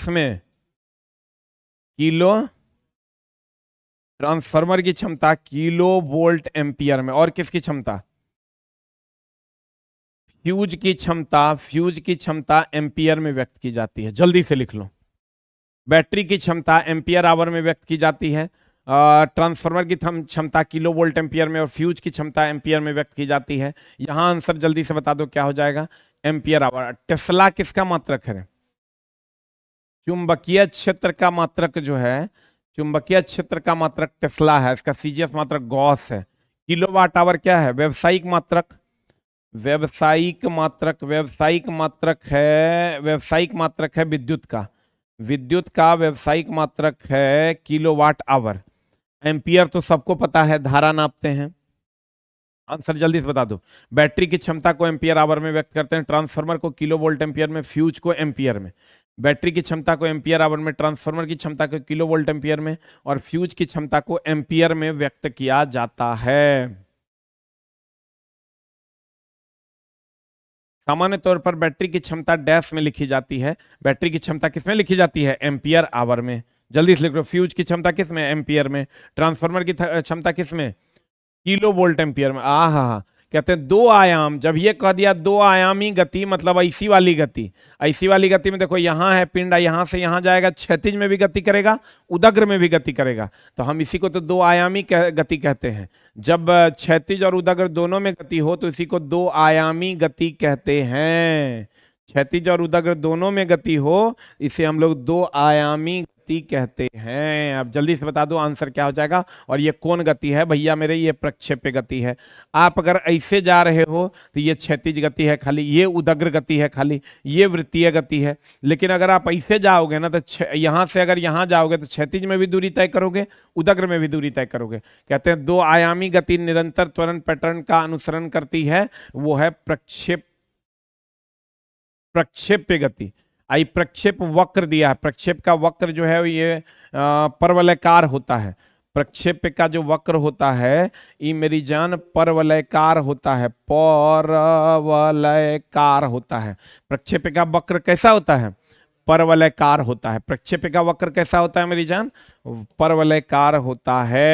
इसमें किलो ट्रांसफार्मर की क्षमता किलो वोल्ट एम्पियर में और किसकी क्षमता फ्यूज की क्षमता फ्यूज की क्षमता एम्पियर में व्यक्त की जाती है जल्दी से लिख लो बैटरी की क्षमता एम्पियर आवर में व्यक्त की जाती है ट्रांसफार्मर की क्षमता किलो वोल्ट एम्पियर में और फ्यूज की क्षमता एम्पियर में व्यक्त की जाती है यहाँ आंसर जल्दी से बता दो क्या हो जाएगा एम्पियर आवर टेस्ला किसका मात्रक है चुंबकीय क्षेत्र का मात्रक जो है चुंबकीय क्षेत्र का मात्रक टेस्ला है इसका सीजीएस मात्रक गॉस है किलो वाट आवर क्या है व्यावसायिक मात्रक व्यावसायिक मात्रक व्यावसायिक मात्रक है व्यावसायिक मात्रक है विद्युत का विद्युत का व्यावसायिक मात्रक है किलोवाट आवर एम्पियर तो सबको पता है धारा नापते हैं आंसर जल्दी से बता दो बैटरी की क्षमता को एम्पियर आवर में व्यक्त करते हैं ट्रांसफार्मर को किलो वोल्ट एम्पियर में फ्यूज को एम्पियर में बैटरी की क्षमता को एम्पियर आवर में ट्रांसफार्मर की क्षमता को किलो वोल्ट एम्पियर में और फ्यूज की क्षमता को एम्पियर में व्यक्त किया जाता है सामान्य तौर पर बैटरी की क्षमता डैश में लिखी जाती है बैटरी की क्षमता किसमें लिखी जाती है एम्पियर आवर में जल्दी से लिख लो फ्यूज की क्षमता किस में एम्पियर में ट्रांसफार्मर की क्षमता किस में किलो वोल्ट एम्पियर में आ हा हा कहते हैं दो आयाम जब ये कह दिया दो आयामी गति मतलब ऐसी वाली गति ऐसी वाली गति में देखो यहाँ है पिंड यहाँ से यहाँ जाएगा क्षतिज में भी गति करेगा उदग्र में भी गति करेगा तो हम इसी को तो दो आयामी कह, गति कहते हैं जब क्षतिज और उदग्र दोनों में गति हो तो इसी को दो आयामी गति कहते हैं क्षतिज और उदग्र दोनों में गति हो इसे हम लोग दो आयामी गति कहते हैं अब जल्दी से बता दो आंसर क्या हो जाएगा और ये कौन गति है भैया मेरे ये प्रक्षेप्य गति है आप अगर ऐसे जा रहे हो तो ये क्षैतिज गति है खाली ये उदग्र गति है खाली ये वृत्तीय गति है लेकिन अगर आप ऐसे जाओगे ना तो यहाँ से अगर यहाँ जाओगे तो क्षैतिज में भी दूरी तय करोगे उदग्र में भी दूरी तय करोगे कहते हैं दो आयामी गति निरंतर त्वरण पैटर्न का अनुसरण करती है वो है प्रक्षेप प्रक्षेप्य गति आई प्रक्षेप वक्र दिया है प्रक्षेप का वक्र जो है ये परवलयकार होता है प्रक्षेप का जो वक्र होता है ये मेरी जान परवलयकार होता है परवलयकार होता है प्रक्षेप का वक्र कैसा होता है परवलयकार होता है प्रक्षेप का वक्र कैसा होता है मेरी जान परवलयकार होता है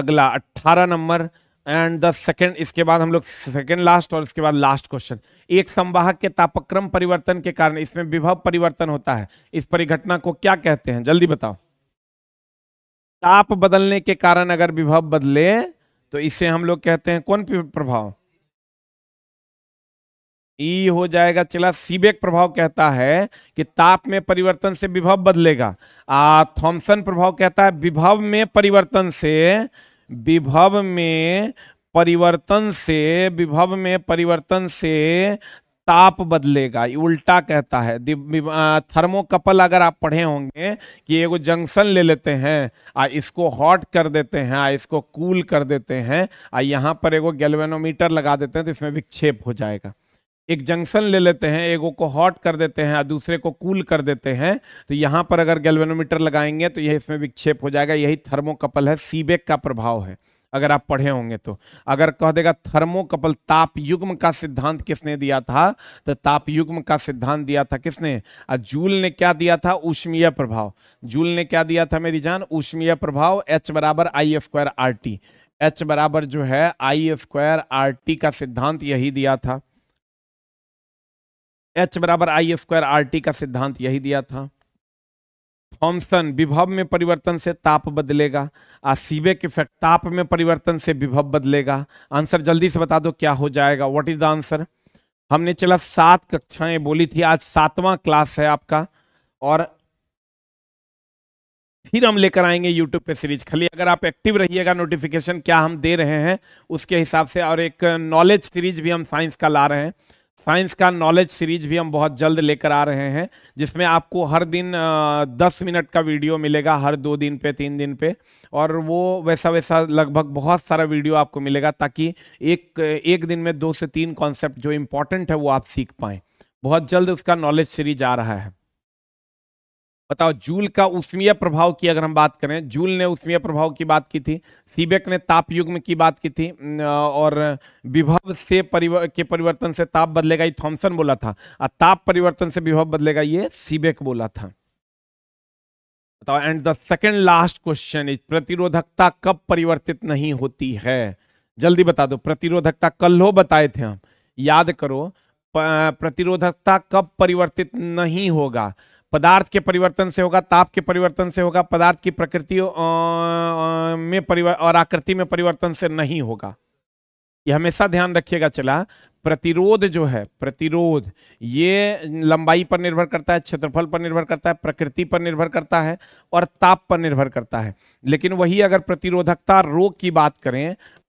अगला अठारह नंबर एंड द सेकेंड इसके बाद हम लोग सेकेंड लास्ट और इसके बाद लास्ट क्वेश्चन एक संवाहक के तापक्रम परिवर्तन के कारण इसमें विभव परिवर्तन होता है इस परिघटना को क्या कहते हैं जल्दी बताओ ताप बदलने के कारण अगर विभव बदले तो इसे हम लोग कहते हैं कौन प्रभाव ई e हो जाएगा चला सीबेक प्रभाव कहता है कि ताप में परिवर्तन से विभव बदलेगा आ थॉमसन प्रभाव कहता है विभव में परिवर्तन से विभव में परिवर्तन से विभव में परिवर्तन से ताप बदलेगा ये उल्टा कहता है थर्मोकपल अगर आप पढ़े होंगे कि एगो जंक्शन ले लेते हैं आ इसको हॉट कर देते हैं आ इसको कूल कर देते हैं आ यहाँ पर एगो गैल्वेनोमीटर लगा देते हैं तो इसमें विक्षेप हो जाएगा एक जंक्शन ले लेते हैं एगो को हॉट कर देते हैं और दूसरे को कूल कर देते हैं तो यहाँ पर अगर गैल्वेनोमीटर लगाएंगे तो यह इसमें विक्षेप हो जाएगा यही थर्मोकपल है सीबेक का प्रभाव है अगर आप पढ़े होंगे तो अगर कह देगा थर्मोकपल ताप युग्म का सिद्धांत किसने दिया था तो ताप युग्म का सिद्धांत दिया था किसने और जूल ने क्या दिया था उष्मीय प्रभाव जूल ने क्या दिया था मेरी जान उष्मीय प्रभाव एच बराबर I square R T H बराबर जो है आई स्क्वायर आर टी का सिद्धांत यही दिया था एच बराबर आई स्क्वायर आर टी का सिद्धांत यही दिया था थॉम्सन विभव में परिवर्तन से ताप बदलेगा आ सीबेक इफेक्ट ताप में परिवर्तन से विभव बदलेगा आंसर जल्दी से बता दो क्या हो जाएगा व्हाट इज द आंसर हमने चला सात कक्षाएं बोली थी आज सातवां क्लास है आपका और फिर हम लेकर आएंगे यूट्यूब पे सीरीज खाली अगर आप एक्टिव रहिएगा नोटिफिकेशन क्या हम दे रहे हैं उसके हिसाब से और एक नॉलेज सीरीज भी हम साइंस का ला रहे हैं साइंस का नॉलेज सीरीज भी हम बहुत जल्द लेकर आ रहे हैं जिसमें आपको हर दिन दस मिनट का वीडियो मिलेगा हर दो दिन पे तीन दिन पे और वो वैसा वैसा लगभग बहुत सारा वीडियो आपको मिलेगा ताकि एक एक दिन में दो से तीन कॉन्सेप्ट जो इम्पोर्टेंट है वो आप सीख पाएँ बहुत जल्द उसका नॉलेज सीरीज आ रहा है बताओ जूल का उष्मीय प्रभाव की अगर हम बात करें जूल ने उष्मीय प्रभाव की बात की थी सीबेक ने ताप युग्म की बात की थी और विभव से परिव... के परिवर्तन से ताप बदलेगा ये थॉमसन बोला था और ताप परिवर्तन से विभव बदलेगा ये सीबेक बोला था बताओ and the second last question is प्रतिरोधकता कब परिवर्तित नहीं होती है जल्दी बता दो प्रतिरोधकता कल हो बताए थे हम याद करो प्रतिरोधकता कब परिवर्तित नहीं होगा पदार्थ के परिवर्तन से होगा ताप के परिवर्तन से होगा पदार्थ की प्रकृति में परिवर्तन और आकृति में परिवर्तन से नहीं होगा ये हमेशा ध्यान रखिएगा चला प्रतिरोध जो है प्रतिरोध ये लंबाई पर निर्भर करता है क्षेत्रफल पर निर्भर करता है प्रकृति पर निर्भर करता है और ताप पर निर्भर करता है लेकिन वही अगर प्रतिरोधकता रोग की बात करें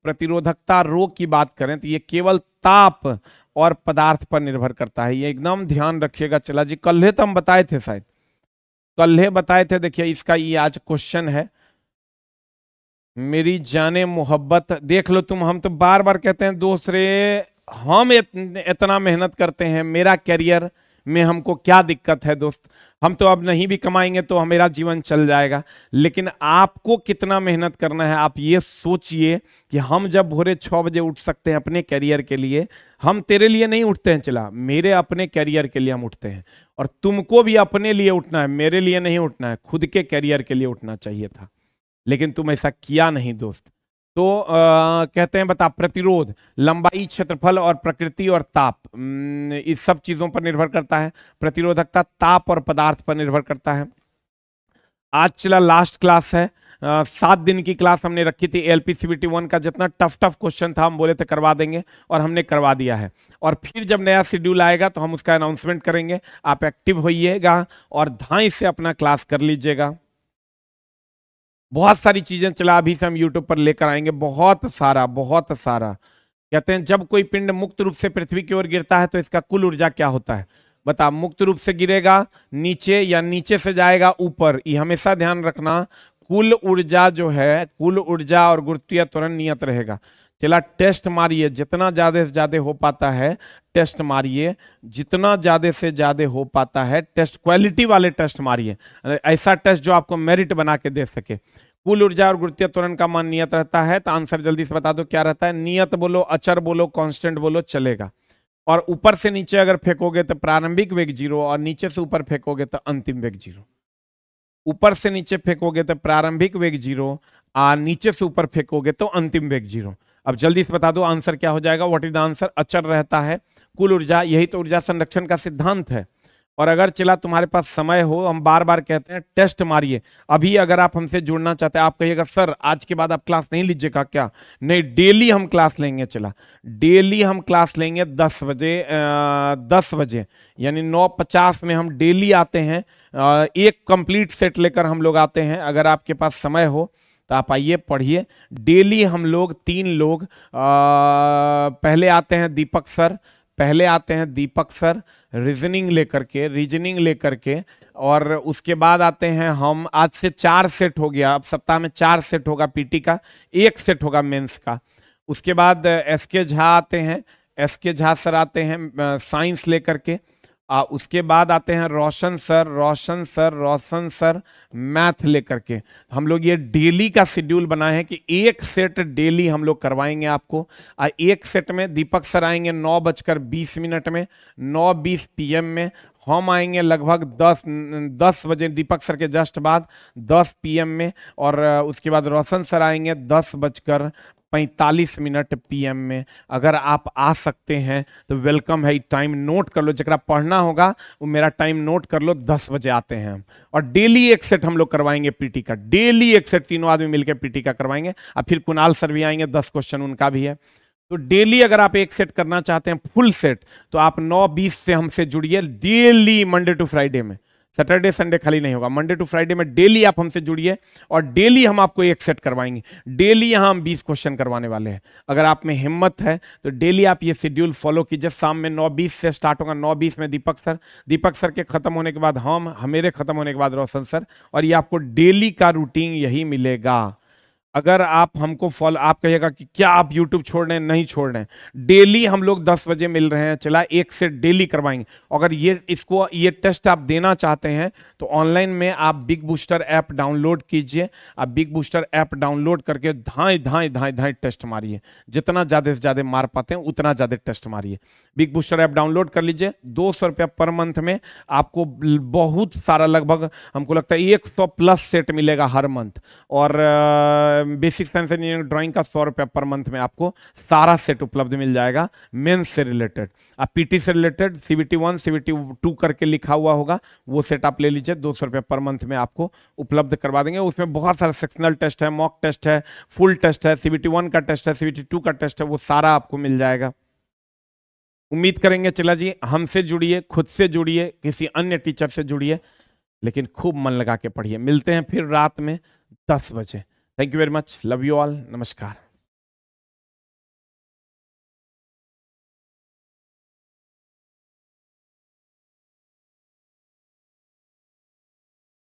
प्रतिरोधकता रोग की बात करें तो ये केवल ताप और पदार्थ पर निर्भर करता है ये एकदम ध्यान रखिएगा चला जी कल्हे तो हम बताए थे शायद कल्हे बताए थे देखिए इसका ये आज क्वेश्चन है मेरी जाने मोहब्बत देख लो तुम हम तो बार बार कहते हैं दूसरे हम इतना मेहनत करते हैं मेरा करियर में हमको क्या दिक्कत है दोस्त हम तो अब नहीं भी कमाएंगे तो हमारा जीवन चल जाएगा लेकिन आपको कितना मेहनत करना है आप ये सोचिए कि हम जब भोरे छः बजे उठ सकते हैं अपने करियर के लिए हम तेरे लिए नहीं उठते हैं चला मेरे अपने करियर के लिए हम उठते हैं और तुमको भी अपने लिए उठना है मेरे लिए नहीं उठना है खुद के करियर के लिए उठना चाहिए था लेकिन तुम ऐसा किया नहीं दोस्त तो आ, कहते हैं बता प्रतिरोध लंबाई क्षेत्रफल और प्रकृति और ताप इस सब चीजों पर निर्भर करता है प्रतिरोधकता ताप और पदार्थ पर निर्भर करता है आज चला लास्ट क्लास है सात दिन की क्लास हमने रखी थी एल पी सी वन का जितना टफ टफ क्वेश्चन था हम बोले थे करवा देंगे और हमने करवा दिया है और फिर जब नया शेड्यूल आएगा तो हम उसका अनाउंसमेंट करेंगे आप एक्टिव होइएगा और धाई से अपना क्लास कर लीजिएगा बहुत सारी चीज़ें चला अभी से हम यूट्यूब पर लेकर आएंगे बहुत सारा बहुत सारा कहते हैं जब कोई पिंड मुक्त रूप से पृथ्वी की ओर गिरता है तो इसका कुल ऊर्जा क्या होता है बता मुक्त रूप से गिरेगा नीचे या नीचे से जाएगा ऊपर ये हमेशा ध्यान रखना कुल ऊर्जा जो है कुल ऊर्जा और गुरुत्वीय त्वरण नियत रहेगा चला टेस्ट मारिए जितना ज़्यादा से ज़्यादा हो पाता है टेस्ट मारिए जितना ज़्यादा से ज़्यादा हो पाता है टेस्ट क्वालिटी वाले टेस्ट मारिए ऐसा टेस्ट जो आपको मेरिट बना के दे सके कुल ऊर्जा और गुरुत्व त्वरण का मान नियत रहता है तो आंसर जल्दी से बता दो क्या रहता है नियत बोलो अचर बोलो कॉन्स्टेंट बोलो चलेगा और ऊपर से नीचे अगर फेंकोगे तो प्रारंभिक वेग जीरो और नीचे से ऊपर फेंकोगे तो अंतिम वेग जीरो ऊपर से नीचे फेंकोगे तो प्रारंभिक वेग जीरो और नीचे से ऊपर फेंकोगे तो अंतिम वेग जीरो अब जल्दी से बता दो आंसर क्या हो जाएगा व्हाट इज द आंसर अचर रहता है कुल ऊर्जा यही तो ऊर्जा संरक्षण का सिद्धांत है और अगर चला तुम्हारे पास समय हो हम बार बार कहते हैं टेस्ट मारिए अभी अगर आप हमसे जुड़ना चाहते हैं आप कहिएगा सर आज के बाद आप क्लास नहीं लीजिएगा क्या नहीं डेली हम क्लास लेंगे चला डेली हम क्लास लेंगे दस बजे दस बजे यानी नौ पचास में हम डेली आते हैं आ, एक कंप्लीट सेट लेकर हम लोग आते हैं अगर आपके पास समय हो तो आप आइए पढ़िए डेली हम लोग तीन लोग आ, पहले आते हैं दीपक सर पहले आते हैं दीपक सर रीजनिंग लेकर के रीजनिंग लेकर के और उसके बाद आते हैं हम आज से चार सेट हो गया अब सप्ताह में चार सेट होगा पीटी का एक सेट होगा मेंस का उसके बाद एस के झा आते हैं एस के झा सर आते हैं साइंस लेकर के आ, उसके बाद आते हैं Roshan sir Roshan sir Roshan sir math लेकर के हम लोग ये डेली का शेड्यूल बनाए हैं कि एक सेट डेली हम लोग करवाएंगे आपको आ, एक सेट में दीपक सर आएंगे नौ बजकर बीस मिनट में नौ बीस पी में हम आएंगे लगभग दस दस बजे दीपक सर के जस्ट बाद दस पीएम में और उसके बाद रोशन सर आएंगे दस बजकर पैंतालीस मिनट पीएम में अगर आप आ सकते हैं तो वेलकम है टाइम नोट कर लो जरा पढ़ना होगा वो मेरा टाइम नोट कर लो दस बजे आते हैं हम और डेली एक सेट हम लोग करवाएंगे पीटी का डेली एक सेट तीनों आदमी मिलकर पीटी का करवाएंगे और फिर कुणाल सर भी आएंगे दस क्वेश्चन उनका भी है तो डेली अगर आप एक सेट करना चाहते हैं फुल सेट तो आप 9:20 से हमसे जुड़िए डेली मंडे टू फ्राइडे में सैटरडे संडे खाली नहीं होगा मंडे टू फ्राइडे में डेली आप हमसे जुड़िए और डेली हम आपको एक सेट करवाएंगे डेली यहाँ हम बीस क्वेश्चन करवाने वाले हैं अगर आप में हिम्मत है तो डेली आप ये शेड्यूल फॉलो कीजिए शाम में नौ बीस से स्टार्ट होगा नौ बीस में दीपक सर दीपक सर के खत्म होने के बाद हम हमेरे खत्म होने के बाद रोशन सर और ये आपको डेली का रूटीन यही मिलेगा अगर आप हमको फॉलो आप कहिएगा कि क्या आप यूट्यूब छोड़ रहे हैं नहीं छोड़ रहे हैं डेली हम लोग दस बजे मिल रहे हैं चला एक से डेली करवाएंगे अगर ये इसको ये टेस्ट आप देना चाहते हैं तो ऑनलाइन में आप बिग बूस्टर ऐप डाउनलोड कीजिए आप बिग बूस्टर ऐप डाउनलोड करके धाएँ धाएँ धाएँ धाएँ टेस्ट मारिए जितना ज़्यादा से ज़्यादा मार पाते हैं उतना ज़्यादा टेस्ट मारिए बिग बूस्टर ऐप डाउनलोड कर लीजिए दो सौ रुपया पर मंथ में आपको बहुत सारा लगभग हमको लगता है एक सौ प्लस सेट मिलेगा हर मंथ और बेसिक साइंस इंजीनियरिंग ड्राइंग का सौ रुपया पर मंथ में आपको सारा सेट उपलब्ध मिल जाएगा मेंस से रिलेटेड आप पीटी से related CBT one CBT two करके लिखा हुआ होगा वो सेट आप ले लीजिए दो सौ रुपया पर मंथ में आपको उपलब्ध करवा देंगे उसमें बहुत सारे सेक्शनल टेस्ट है मॉक टेस्ट है फुल टेस्ट है सीबीटी वन का टेस्ट है सीबीटी टू का टेस्ट है वो सारा आपको मिल जाएगा उम्मीद करेंगे चला जी हमसे जुड़िए खुद से जुड़िए किसी अन्य टीचर से जुड़िए लेकिन खूब मन लगा के पढ़िए मिलते हैं फिर रात में दस बजे Thank you very much. Love you all. Namaskar.